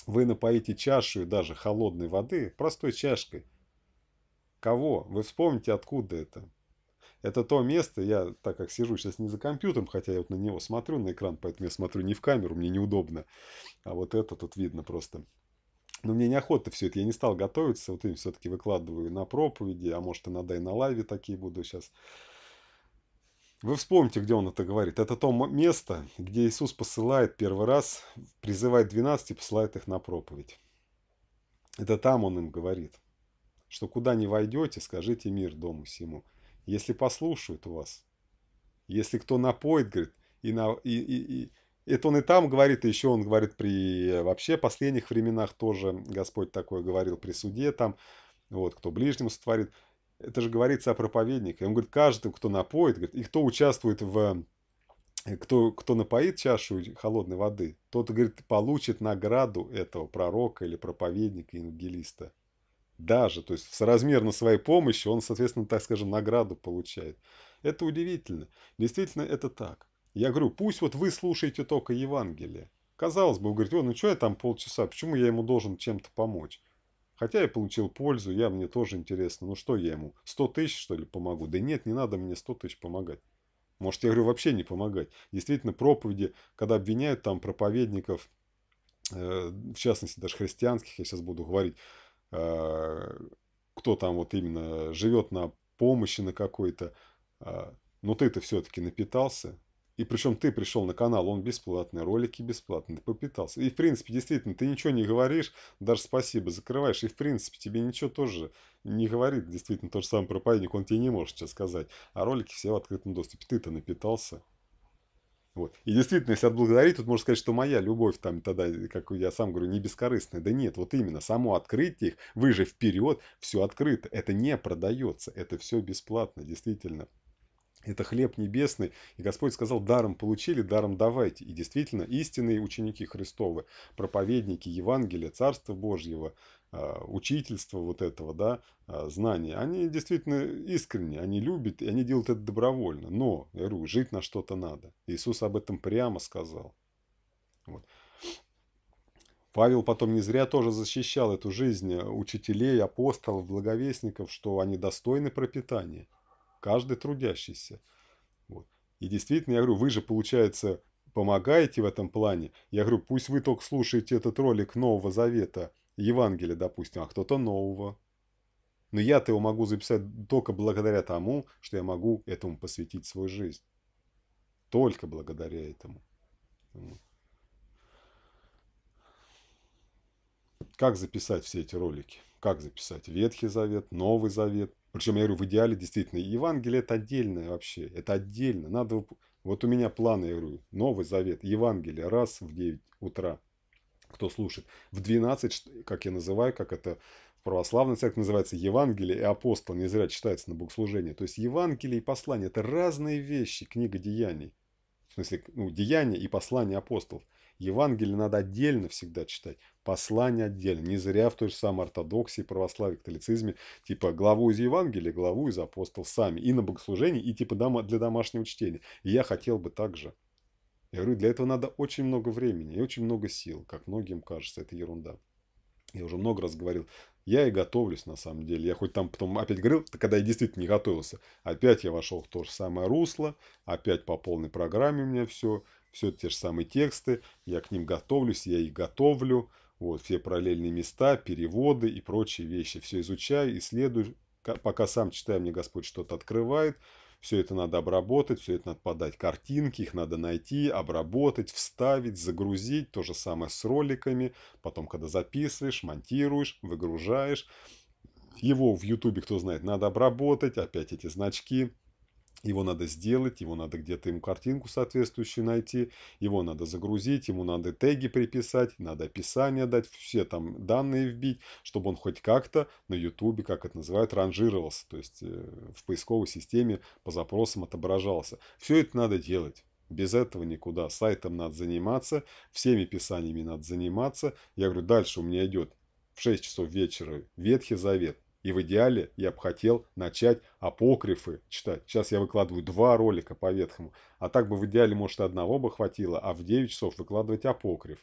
вы напоите чашу даже холодной воды, простой чашкой, кого? Вы вспомните, откуда это. Это то место, я так как сижу сейчас не за компьютером, хотя я вот на него смотрю, на экран, поэтому я смотрю не в камеру, мне неудобно. А вот это тут видно просто. Но мне неохота все это, я не стал готовиться, вот им все-таки выкладываю на проповеди, а может иногда и на лайве такие буду сейчас вы вспомните, где он это говорит. Это то место, где Иисус посылает первый раз, призывает 12 и посылает их на проповедь. Это там он им говорит, что куда не войдете, скажите мир дому всему. Если послушают вас, если кто напоит, говорит, и, на, и, и, и это он и там говорит, и еще он говорит при вообще последних временах тоже Господь такое говорил при суде там, вот, кто ближнему сотворит это же говорится о проповеднике. И он говорит, каждый, кто напоит, говорит, и кто участвует в... Э, кто, кто напоит чашу холодной воды, тот, говорит, получит награду этого пророка или проповедника, евангелиста. Даже, то есть соразмерно своей помощи он, соответственно, так скажем, награду получает. Это удивительно. Действительно, это так. Я говорю, пусть вот вы слушаете только Евангелие. Казалось бы, вы говорите, о, ну что я там полчаса, почему я ему должен чем-то помочь? Хотя я получил пользу, я мне тоже интересно. Ну что я ему, 100 тысяч что ли помогу? Да нет, не надо мне 100 тысяч помогать. Может, я говорю, вообще не помогать. Действительно, проповеди, когда обвиняют там проповедников, э, в частности, даже христианских, я сейчас буду говорить, э, кто там вот именно живет на помощи на какой-то, э, а, но ну ты-то все-таки напитался, и причем ты пришел на канал, он бесплатный, ролики бесплатные, ты попитался. И в принципе, действительно, ты ничего не говоришь, даже спасибо закрываешь. И в принципе, тебе ничего тоже не говорит, действительно, тот же самый проповедник, он тебе не может сейчас сказать. А ролики все в открытом доступе, ты-то напитался. Вот. И действительно, если отблагодарить, тут можно сказать, что моя любовь там тогда, как я сам говорю, не бескорыстная. Да нет, вот именно, само открытие их, вы же вперед, все открыто. Это не продается, это все бесплатно, действительно. Это хлеб небесный. И Господь сказал, даром получили, даром давайте. И действительно, истинные ученики Христовы, проповедники Евангелия, Царства Божьего, а, учительство вот этого, да, а, знания, они действительно искренне, они любят, и они делают это добровольно. Но, я говорю, жить на что-то надо. Иисус об этом прямо сказал. Вот. Павел потом не зря тоже защищал эту жизнь э, учителей, апостолов, благовестников, что они достойны пропитания каждый трудящийся. Вот. И действительно, я говорю, вы же, получается, помогаете в этом плане. Я говорю, пусть вы только слушаете этот ролик Нового Завета, Евангелия, допустим, а кто-то нового. Но я-то его могу записать только благодаря тому, что я могу этому посвятить свою жизнь. Только благодаря этому. Как записать все эти ролики? Как записать Ветхий Завет, Новый Завет, причем, я говорю, в идеале действительно. Евангелие это отдельное вообще. Это отдельно. Надо... Вот у меня планы, я говорю, Новый Завет, Евангелие раз в 9 утра. Кто слушает. В 12, как я называю, как это православная церковь называется Евангелие и апостол, не зря читается на богослужении. То есть Евангелие и послание – это разные вещи, книга деяний. В смысле, ну, деяния и послание апостолов. Евангелие надо отдельно всегда читать, послание отдельно. Не зря в той же самой ортодоксии, православии, католицизме, типа главу из Евангелия, главу из апостол сами. И на богослужении, и типа для домашнего чтения. И я хотел бы также. Я говорю, для этого надо очень много времени и очень много сил, как многим кажется, это ерунда. Я уже много раз говорил, я и готовлюсь на самом деле. Я хоть там потом опять говорил, когда я действительно не готовился. Опять я вошел в то же самое русло, опять по полной программе у меня все все те же самые тексты, я к ним готовлюсь, я их готовлю, вот, все параллельные места, переводы и прочие вещи. Все изучаю, исследую, пока сам читаю, мне Господь что-то открывает. Все это надо обработать, все это надо подать картинки, их надо найти, обработать, вставить, загрузить. То же самое с роликами. Потом, когда записываешь, монтируешь, выгружаешь. Его в Ютубе, кто знает, надо обработать, опять эти значки – его надо сделать, его надо где-то ему картинку соответствующую найти, его надо загрузить, ему надо теги приписать, надо описание дать, все там данные вбить, чтобы он хоть как-то на YouTube, как это называют, ранжировался, то есть э, в поисковой системе по запросам отображался. Все это надо делать. Без этого никуда. Сайтом надо заниматься, всеми писаниями надо заниматься. Я говорю, дальше у меня идет в 6 часов вечера Ветхий Завет. И в идеале я бы хотел начать апокрифы читать. Сейчас я выкладываю два ролика по ветхому. А так бы в идеале, может, одного бы хватило, а в 9 часов выкладывать апокриф.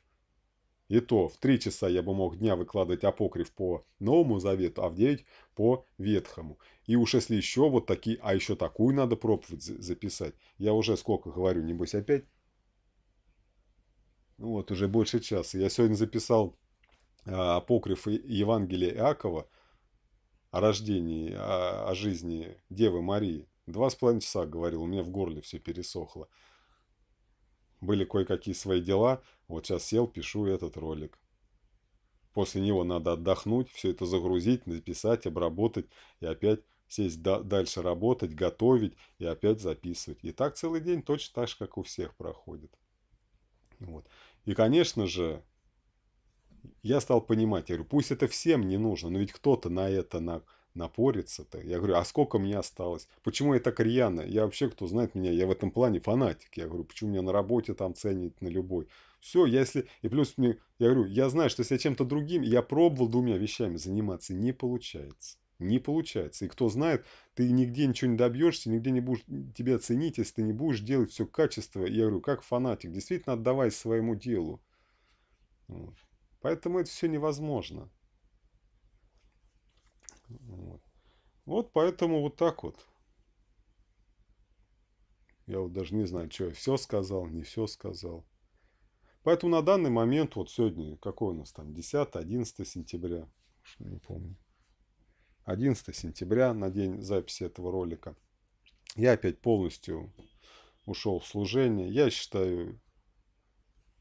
И то, в 3 часа я бы мог дня выкладывать апокриф по Новому Завету, а в 9 по Ветхому. И уж если еще вот такие, а еще такую надо проповедь записать. Я уже сколько говорю, небось опять? Ну вот, уже больше часа. Я сегодня записал а, Апокрифы Евангелия Иакова – о рождении, о, о жизни Девы Марии. Два с половиной часа говорил, у меня в горле все пересохло. Были кое-какие свои дела, вот сейчас сел, пишу этот ролик. После него надо отдохнуть, все это загрузить, написать, обработать и опять сесть дальше работать, готовить и опять записывать. И так целый день точно так же, как у всех проходит. Вот. И, конечно же, я стал понимать, я говорю, пусть это всем не нужно, но ведь кто-то на это на, напорится-то. Я говорю, а сколько мне осталось? Почему я так рьяно? Я вообще, кто знает меня, я в этом плане фанатик. Я говорю, почему меня на работе там ценят на любой? Все, я если... И плюс мне... Я говорю, я знаю, что если я чем-то другим, я пробовал двумя вещами заниматься, не получается. Не получается. И кто знает, ты нигде ничего не добьешься, нигде не будешь тебя ценить, если ты не будешь делать все качество. Я говорю, как фанатик, действительно отдавай своему делу. Вот. Поэтому это все невозможно. Вот, вот поэтому вот так вот. Я вот даже не знаю, что я все сказал, не все сказал. Поэтому на данный момент, вот сегодня, какой у нас там, 10-11 сентября, не помню. 11 сентября, на день записи этого ролика. Я опять полностью ушел в служение. Я считаю,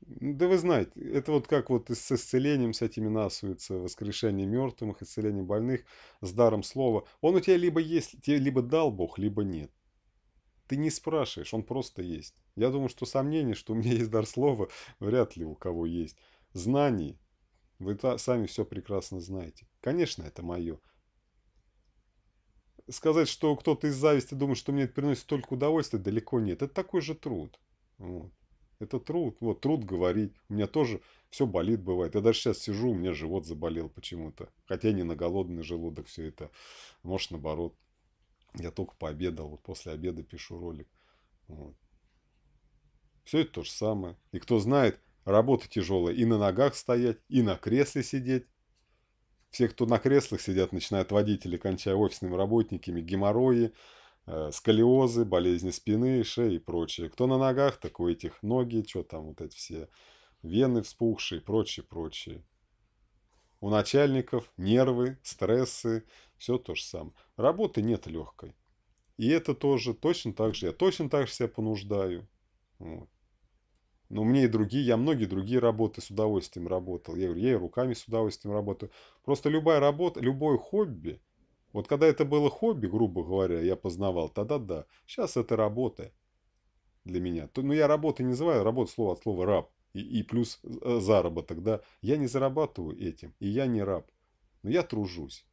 ну, да вы знаете, это вот как вот с исцелением с этими насуется, воскрешение мертвых, исцеление больных, с даром слова. Он у тебя либо есть, тебе либо дал Бог, либо нет. Ты не спрашиваешь, он просто есть. Я думаю, что сомнение, что у меня есть дар слова, вряд ли у кого есть. Знание Вы сами все прекрасно знаете. Конечно, это мое сказать, что кто-то из зависти думает, что мне это приносит только удовольствие, далеко нет. Это такой же труд. Вот. Это труд. Вот труд говорить. У меня тоже все болит бывает. Я даже сейчас сижу, у меня живот заболел почему-то. Хотя не на голодный желудок все это. Может, наоборот. Я только пообедал, вот после обеда пишу ролик. Вот. Все это то же самое. И кто знает, работа тяжелая. И на ногах стоять, и на кресле сидеть. Все, кто на креслах сидят, начинают водители, кончая офисными работниками, геморрои, Э, сколиозы, болезни спины, шеи и прочее. Кто на ногах, так у этих ноги, что там вот эти все вены вспухшие, прочее, прочее. У начальников нервы, стрессы, все то же самое. Работы нет легкой. И это тоже точно так же. Я точно так же себя понуждаю. Вот. Но мне и другие, я многие другие работы с удовольствием работал. Я говорю, я и руками с удовольствием работаю. Просто любая работа, любое хобби – вот когда это было хобби, грубо говоря, я познавал, тогда да. Сейчас это работа для меня. Но ну, я работы не называю, работа слово от слова раб. И, и плюс э, заработок, да. Я не зарабатываю этим, и я не раб. Но я тружусь.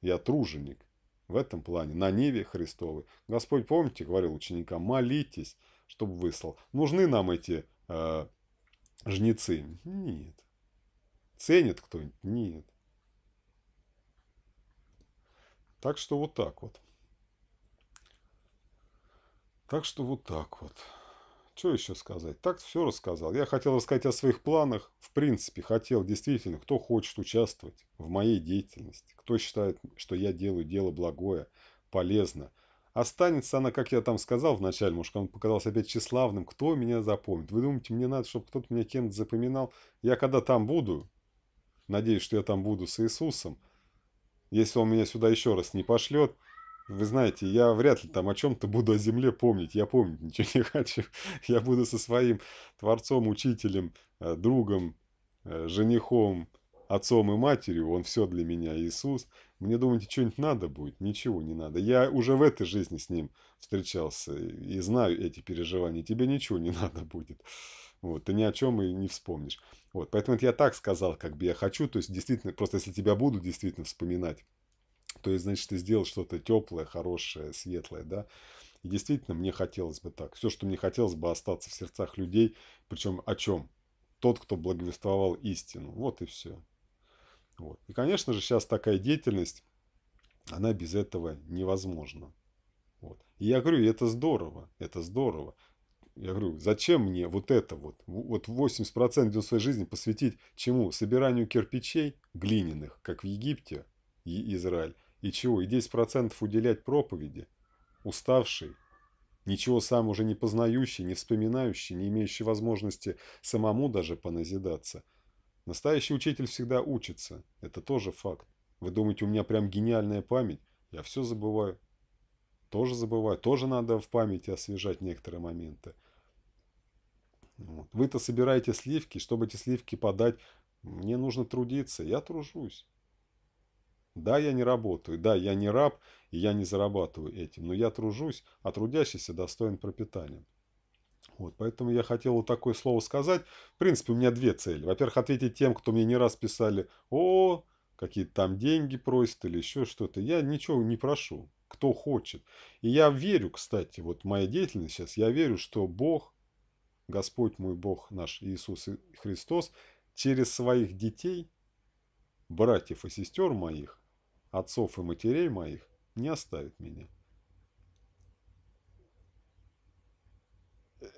Я труженик в этом плане, на Неве Христовой. Господь, помните, говорил ученикам, молитесь, чтобы выслал. Нужны нам эти э, жнецы? Нет. Ценит кто-нибудь? Нет. Так что вот так вот. Так что вот так вот. Что еще сказать? Так все рассказал. Я хотел рассказать о своих планах. В принципе, хотел действительно, кто хочет участвовать в моей деятельности, кто считает, что я делаю дело благое, полезно. Останется она, как я там сказал вначале, может, он показался опять тщеславным, кто меня запомнит. Вы думаете, мне надо, чтобы кто-то меня кем-то запоминал? Я когда там буду, надеюсь, что я там буду с Иисусом, если он меня сюда еще раз не пошлет, вы знаете, я вряд ли там о чем-то буду о земле помнить. Я помнить ничего не хочу. Я буду со своим творцом, учителем, э, другом, э, женихом, отцом и матерью. Он все для меня, Иисус. Мне думаете, что-нибудь надо будет? Ничего не надо. Я уже в этой жизни с ним встречался и знаю эти переживания. Тебе ничего не надо будет. Вот, ты ни о чем и не вспомнишь. Вот, поэтому это я так сказал, как бы я хочу. То есть, действительно, просто если тебя буду действительно вспоминать, то есть, значит, ты сделал что-то теплое, хорошее, светлое, да. И действительно, мне хотелось бы так. Все, что мне хотелось бы остаться в сердцах людей, причем о чем? Тот, кто благовествовал истину. Вот и все. Вот. И, конечно же, сейчас такая деятельность, она без этого невозможна. Вот. И я говорю, это здорово, это здорово. Я говорю, зачем мне вот это вот? Вот 80% своей жизни посвятить чему? Собиранию кирпичей глиняных, как в Египте и Израиль. И чего? И 10% уделять проповеди. Уставший, ничего сам уже не познающий, не вспоминающий, не имеющий возможности самому даже поназидаться. Настоящий учитель всегда учится. Это тоже факт. Вы думаете, у меня прям гениальная память? Я все забываю. Тоже забываю. Тоже надо в памяти освежать некоторые моменты. Вот. Вы-то собираете сливки, чтобы эти сливки подать. Мне нужно трудиться, я тружусь. Да, я не работаю, да, я не раб, и я не зарабатываю этим, но я тружусь, а трудящийся достоин пропитания. Вот, поэтому я хотел вот такое слово сказать. В принципе, у меня две цели. Во-первых, ответить тем, кто мне не раз писали, о, какие-то там деньги просят или еще что-то. Я ничего не прошу, кто хочет. И я верю, кстати, вот моя деятельность сейчас, я верю, что Бог Господь мой Бог наш Иисус Христос через своих детей, братьев и сестер моих, отцов и матерей моих, не оставит меня.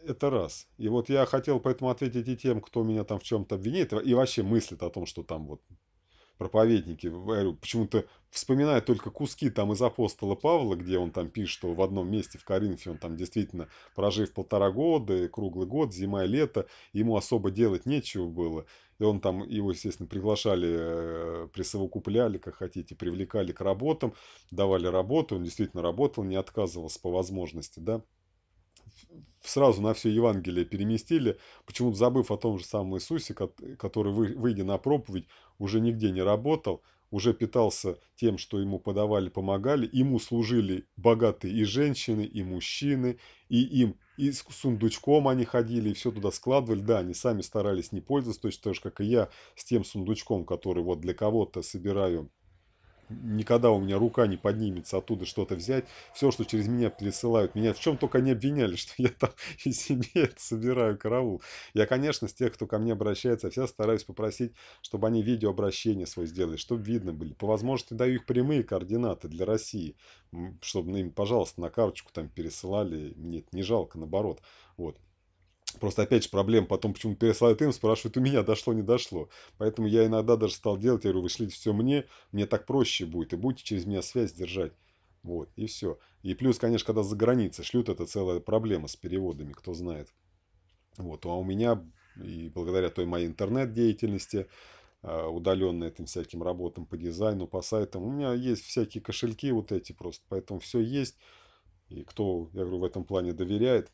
Это раз. И вот я хотел поэтому ответить и тем, кто меня там в чем-то обвинит, и вообще мыслит о том, что там вот проповедники. Почему-то вспоминаю только куски там из апостола Павла, где он там пишет, что в одном месте в Коринфе он там действительно, прожив полтора года, круглый год, зима и лето, ему особо делать нечего было. И он там, его, естественно, приглашали, э, присовокупляли, как хотите, привлекали к работам, давали работу, он действительно работал, не отказывался по возможности, да сразу на все Евангелие переместили, почему-то забыв о том же самом Иисусе, который, выйдя на проповедь, уже нигде не работал, уже питался тем, что ему подавали, помогали, ему служили богатые и женщины, и мужчины, и им и с сундучком они ходили, и все туда складывали. Да, они сами старались не пользоваться, точно так же, как и я, с тем сундучком, который вот для кого-то собираю никогда у меня рука не поднимется оттуда что-то взять. Все, что через меня присылают, меня в чем только не обвиняли, что я там и себе собираю караул. Я, конечно, с тех, кто ко мне обращается, я стараюсь попросить, чтобы они видеообращение свое сделали, чтобы видно были. По возможности даю их прямые координаты для России, чтобы им, пожалуйста, на карточку там пересылали. Нет, не жалко, наоборот. Вот. Просто опять же проблема, потом почему-то СЛТМ спрашивают у меня, дошло, не дошло. Поэтому я иногда даже стал делать, я говорю, вышлите все мне, мне так проще будет, и будете через меня связь держать. Вот, и все. И плюс, конечно, когда за границей шлют, это целая проблема с переводами, кто знает. Вот, а у меня, и благодаря той моей интернет-деятельности, а, удаленной этим всяким работам по дизайну, по сайтам, у меня есть всякие кошельки вот эти просто, поэтому все есть. И кто, я говорю, в этом плане доверяет,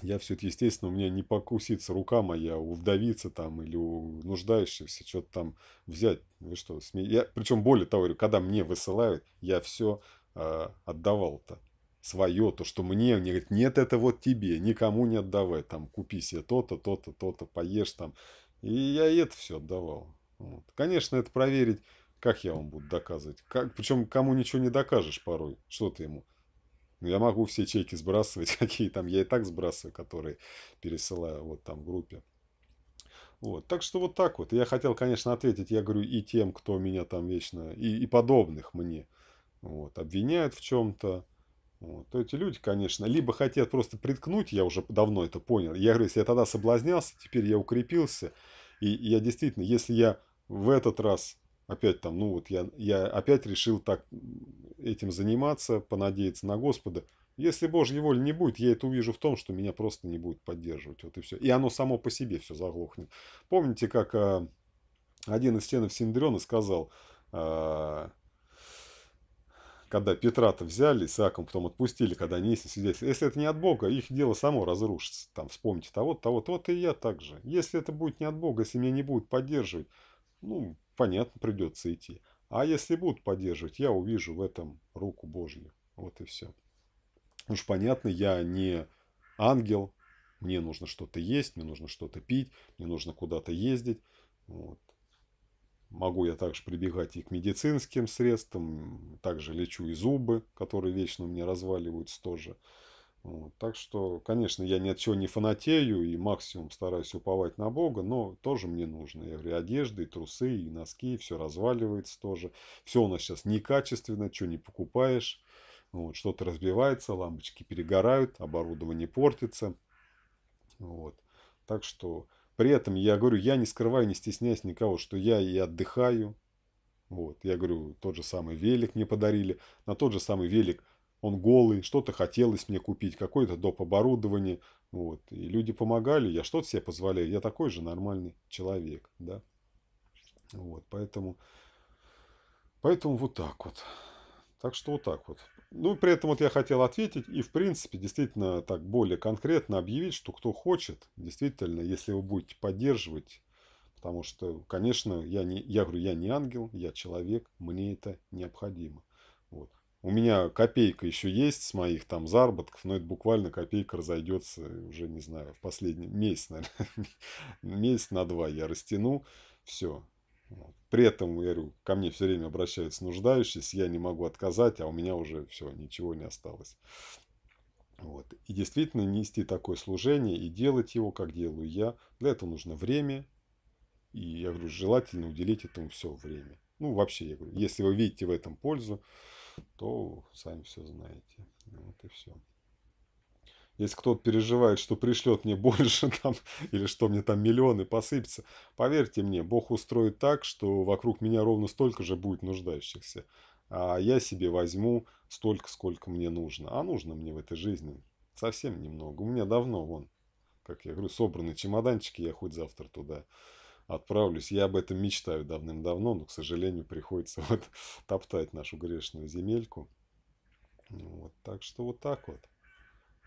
я все это, естественно, у меня не покусится рука моя у вдовицы там или у нуждающихся что-то там взять. Вы ну что, сме... я, причем более того, говорю, когда мне высылают, я все э, а, отдавал-то свое, то, что мне, мне говорит, нет, это вот тебе, никому не отдавай, там, купи себе то-то, то-то, то-то, поешь там. И я и это все отдавал. Вот. Конечно, это проверить, как я вам буду доказывать. Как, причем кому ничего не докажешь порой, что ты ему. Ну, я могу все чеки сбрасывать, какие там, я и так сбрасываю, которые пересылаю вот там в группе. Вот. Так что вот так вот. Я хотел, конечно, ответить, я говорю, и тем, кто меня там вечно, и, и подобных мне вот, обвиняют в чем-то. Вот, то эти люди, конечно, либо хотят просто приткнуть, я уже давно это понял. Я говорю, если я тогда соблазнялся, теперь я укрепился. И я действительно, если я в этот раз опять там, ну вот я, я опять решил так этим заниматься, понадеяться на Господа. Если Божьей воли не будет, я это увижу в том, что меня просто не будет поддерживать. Вот и все. И оно само по себе все заглохнет. Помните, как а, один из членов Синдрена сказал, а, когда Петра-то взяли, Исааком потом отпустили, когда они есть свидетели. Если это не от Бога, их дело само разрушится. Там вспомните того-то, того-то, вот и я также. Если это будет не от Бога, если меня не будет поддерживать, ну, понятно, придется идти. А если будут поддерживать, я увижу в этом руку Божью. Вот и все. Уж понятно, я не ангел, мне нужно что-то есть, мне нужно что-то пить, мне нужно куда-то ездить. Вот. Могу я также прибегать и к медицинским средствам, также лечу и зубы, которые вечно у меня разваливаются тоже. Вот. Так что, конечно, я ни от чего не фанатею и максимум стараюсь уповать на Бога, но тоже мне нужно. Я говорю, одежды, и трусы, и носки, и все разваливается тоже. Все у нас сейчас некачественно, что не покупаешь. Вот. Что-то разбивается, лампочки перегорают, оборудование портится. Вот. Так что, при этом я говорю, я не скрываю, не стесняюсь никого, что я и отдыхаю. Вот. Я говорю, тот же самый велик мне подарили. На тот же самый велик – он голый, что-то хотелось мне купить, какое-то доп. оборудование. Вот. И люди помогали, я что-то себе позволяю, я такой же нормальный человек. Да? Вот, поэтому, поэтому вот так вот. Так что вот так вот. Ну, при этом вот я хотел ответить и, в принципе, действительно так более конкретно объявить, что кто хочет, действительно, если вы будете поддерживать, потому что, конечно, я, не, я говорю, я не ангел, я человек, мне это необходимо. У меня копейка еще есть с моих там заработков, но это буквально копейка разойдется уже, не знаю, в последний месяц, наверное, месяц на два я растяну, все. При этом, я говорю, ко мне все время обращаются нуждающиеся, я не могу отказать, а у меня уже все, ничего не осталось. Вот. И действительно нести такое служение и делать его, как делаю я, для этого нужно время. И я говорю, желательно уделить этому все время. Ну, вообще, я говорю, если вы видите в этом пользу, то сами все знаете. Вот и все. Если кто-то переживает, что пришлет мне больше там, или что мне там миллионы посыпятся, поверьте мне, Бог устроит так, что вокруг меня ровно столько же будет нуждающихся. А я себе возьму столько, сколько мне нужно. А нужно мне в этой жизни совсем немного. У меня давно, вон, как я говорю, собраны чемоданчики, я хоть завтра туда отправлюсь. Я об этом мечтаю давным-давно, но, к сожалению, приходится вот топтать нашу грешную земельку. Вот, так что вот так вот.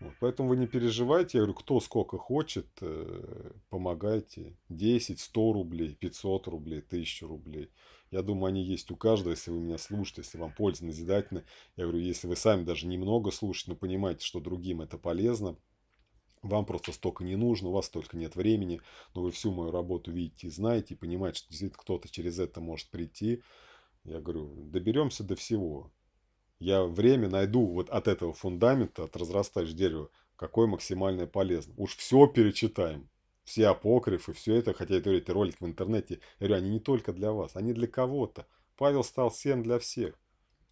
вот. Поэтому вы не переживайте. Я говорю, кто сколько хочет, э, помогайте. 10, 100 рублей, 500 рублей, 1000 рублей. Я думаю, они есть у каждого, если вы меня слушаете, если вам польза назидательна. Я говорю, если вы сами даже немного слушаете, но понимаете, что другим это полезно – вам просто столько не нужно, у вас столько нет времени, но вы всю мою работу видите и знаете, и понимаете, что действительно кто-то через это может прийти. Я говорю, доберемся до всего. Я время найду вот от этого фундамента, от разрастающего дерева, какое максимальное полезно. Уж все перечитаем. Все апокрифы, все это, хотя я говорю, эти ролики в интернете, я говорю, они не только для вас, они для кого-то. Павел стал всем для всех.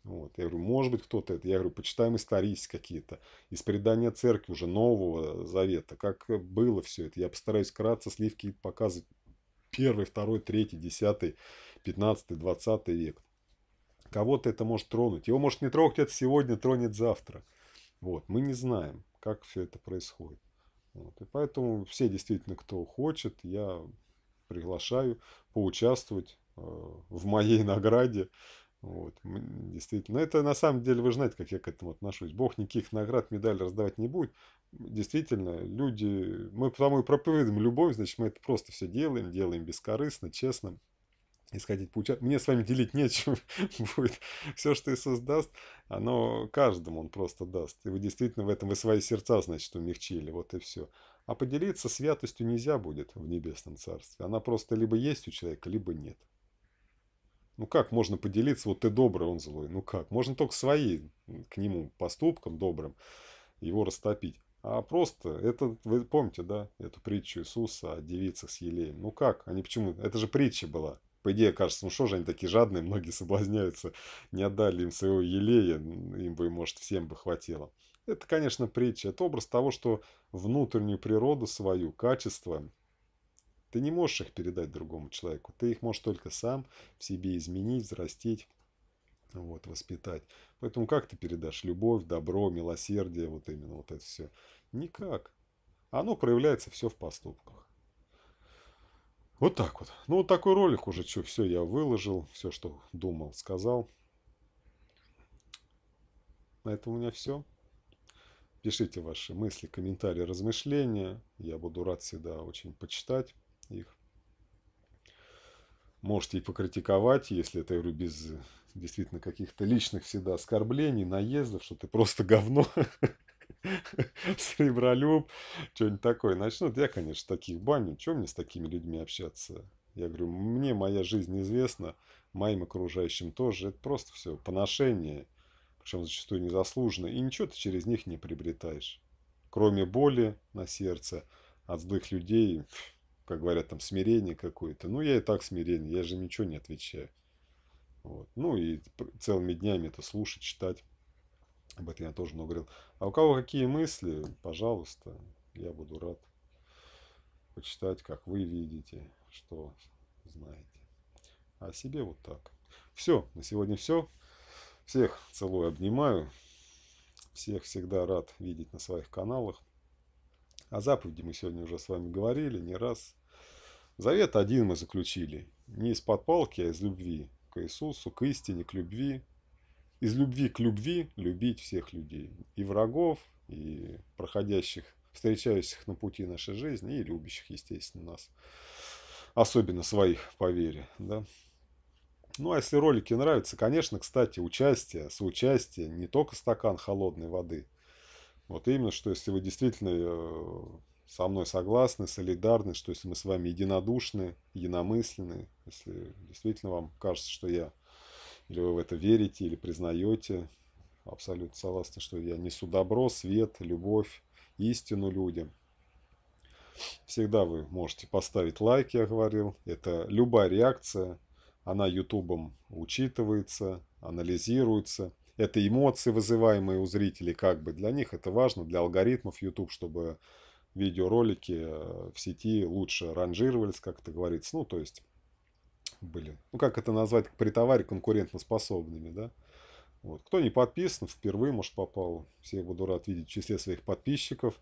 Вот. Я говорю, может быть, кто-то это. Я говорю, почитаем исторические какие-то. Из предания церкви уже Нового Завета. Как было все это. Я постараюсь кратко, сливки показывать первый, второй, третий, десятый, пятнадцатый, двадцатый век. Кого-то это может тронуть. Его может не трогать это сегодня, тронет завтра. Вот. Мы не знаем, как все это происходит. Вот. И поэтому все действительно, кто хочет, я приглашаю поучаствовать э, в моей награде. Вот, действительно. это на самом деле, вы знаете, как я к этому отношусь. Бог никаких наград, медалей раздавать не будет. Действительно, люди, мы потому и проповедуем любовь, значит, мы это просто все делаем, делаем бескорыстно, честно. Исходить хотите получать, мне с вами делить нечего будет. Все, что Иисус даст, оно каждому Он просто даст. И вы действительно в этом, вы свои сердца, значит, умягчили, вот и все. А поделиться святостью нельзя будет в небесном царстве. Она просто либо есть у человека, либо нет. Ну как можно поделиться, вот ты добрый, он злой. Ну как? Можно только свои к нему поступкам добрым его растопить. А просто, это, вы помните, да, эту притчу Иисуса о девицах с елеем. Ну как? Они почему? Это же притча была. По идее, кажется, ну что же они такие жадные, многие соблазняются, не отдали им своего елея, им бы, может, всем бы хватило. Это, конечно, притча, это образ того, что внутреннюю природу свою, качество ты не можешь их передать другому человеку. Ты их можешь только сам в себе изменить, взрастить, вот, воспитать. Поэтому как ты передашь любовь, добро, милосердие, вот именно вот это все? Никак. Оно проявляется все в поступках. Вот так вот. Ну, вот такой ролик уже, что, все я выложил, все, что думал, сказал. На этом у меня все. Пишите ваши мысли, комментарии, размышления. Я буду рад всегда очень почитать их. Можете и покритиковать, если это, я говорю, без действительно каких-то личных всегда оскорблений, наездов, что ты просто говно, сребролюб, что-нибудь такое начнут. Я, конечно, таких баню, чем мне с такими людьми общаться? Я говорю, мне моя жизнь известна, моим окружающим тоже. Это просто все поношение, причем зачастую незаслуженно. И ничего ты через них не приобретаешь. Кроме боли на сердце от злых людей, как говорят, там смирение какое-то. Ну, я и так смирение, я же ничего не отвечаю. Вот. Ну, и целыми днями это слушать, читать. Об этом я тоже много говорил. А у кого какие мысли, пожалуйста, я буду рад почитать, как вы видите, что знаете. А себе вот так. Все, на сегодня все. Всех целую, обнимаю. Всех всегда рад видеть на своих каналах. О заповеди мы сегодня уже с вами говорили не раз. Завет один мы заключили. Не из-под палки, а из любви к Иисусу, к истине, к любви. Из любви к любви любить всех людей. И врагов, и проходящих, встречающихся на пути нашей жизни, и любящих, естественно, нас. Особенно своих по вере. Да? Ну, а если ролики нравятся, конечно, кстати, участие, соучастие, не только стакан холодной воды – вот именно, что если вы действительно э, со мной согласны, солидарны, что если мы с вами единодушны, единомысленны, если действительно вам кажется, что я, или вы в это верите, или признаете, абсолютно согласны, что я несу добро, свет, любовь, истину людям. Всегда вы можете поставить лайк, я говорил. Это любая реакция, она Ютубом учитывается, анализируется – это эмоции, вызываемые у зрителей, как бы для них это важно, для алгоритмов YouTube, чтобы видеоролики э, в сети лучше ранжировались, как это говорится, ну, то есть были, ну, как это назвать, при товаре конкурентоспособными, да. Вот. Кто не подписан, впервые, может, попал. Все буду рад видеть в числе своих подписчиков.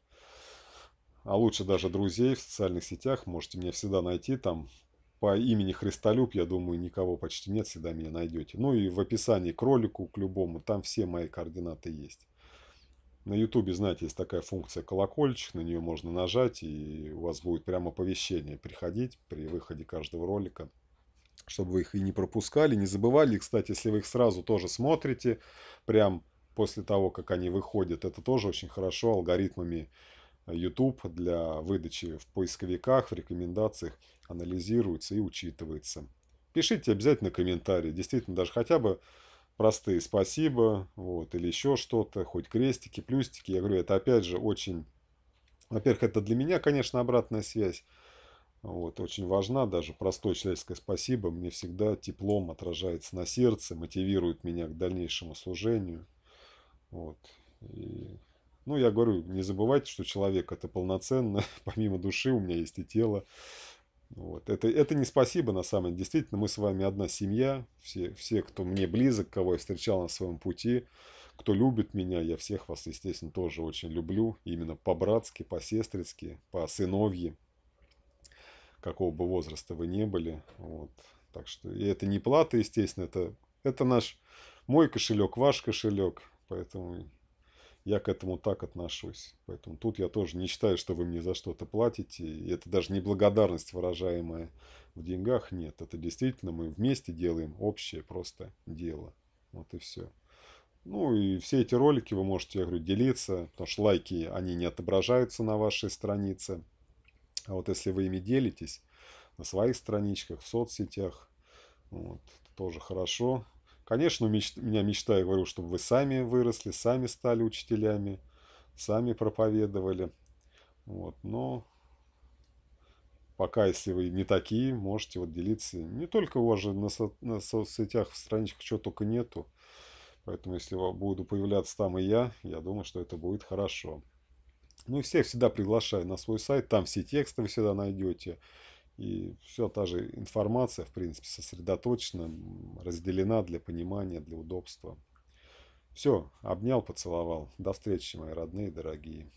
А лучше даже друзей в социальных сетях. Можете меня всегда найти там по имени Христолюб, я думаю, никого почти нет, всегда меня найдете. Ну и в описании к ролику, к любому, там все мои координаты есть. На ютубе, знаете, есть такая функция колокольчик, на нее можно нажать, и у вас будет прямо оповещение приходить при выходе каждого ролика, чтобы вы их и не пропускали, не забывали. И, кстати, если вы их сразу тоже смотрите, прям после того, как они выходят, это тоже очень хорошо алгоритмами YouTube э, для выдачи в поисковиках, в рекомендациях анализируется и учитывается. Пишите обязательно комментарии, действительно, даже хотя бы простые «спасибо» вот, или еще что-то, хоть крестики, плюстики. Я говорю, это опять же очень... Во-первых, это для меня, конечно, обратная связь. Вот, очень важна даже простое человеческое спасибо. Мне всегда теплом отражается на сердце, мотивирует меня к дальнейшему служению. Вот. И, ну, я говорю, не забывайте, что человек это полноценно. Помимо души у меня есть и тело. Вот. Это, это не спасибо, на самом деле. Действительно, мы с вами одна семья. Все, все, кто мне близок, кого я встречал на своем пути, кто любит меня, я всех вас, естественно, тоже очень люблю. Именно по-братски, по-сестрицки, по-сыновьи. Какого бы возраста вы не были. Вот. Так что и это не плата, естественно, это, это наш мой кошелек, ваш кошелек. Поэтому я к этому так отношусь. Поэтому тут я тоже не считаю, что вы мне за что-то платите. И это даже не благодарность, выражаемая в деньгах, нет. Это действительно мы вместе делаем общее просто дело. Вот и все. Ну и все эти ролики вы можете, я говорю, делиться, потому что лайки, они не отображаются на вашей странице. А вот если вы ими делитесь на своих страничках, в соцсетях, вот, тоже хорошо. Конечно, меч... меня мечта, я говорю, чтобы вы сами выросли, сами стали учителями, сами проповедовали. Вот, но пока, если вы не такие, можете вот делиться. Не только у вас же на, со... на соцсетях, в страничках чего только нету. Поэтому, если буду появляться там и я, я думаю, что это будет хорошо. Ну и всех всегда приглашаю на свой сайт, там все тексты вы всегда найдете. И все та же информация, в принципе, сосредоточена, разделена для понимания, для удобства. Все, обнял, поцеловал. До встречи, мои родные, дорогие.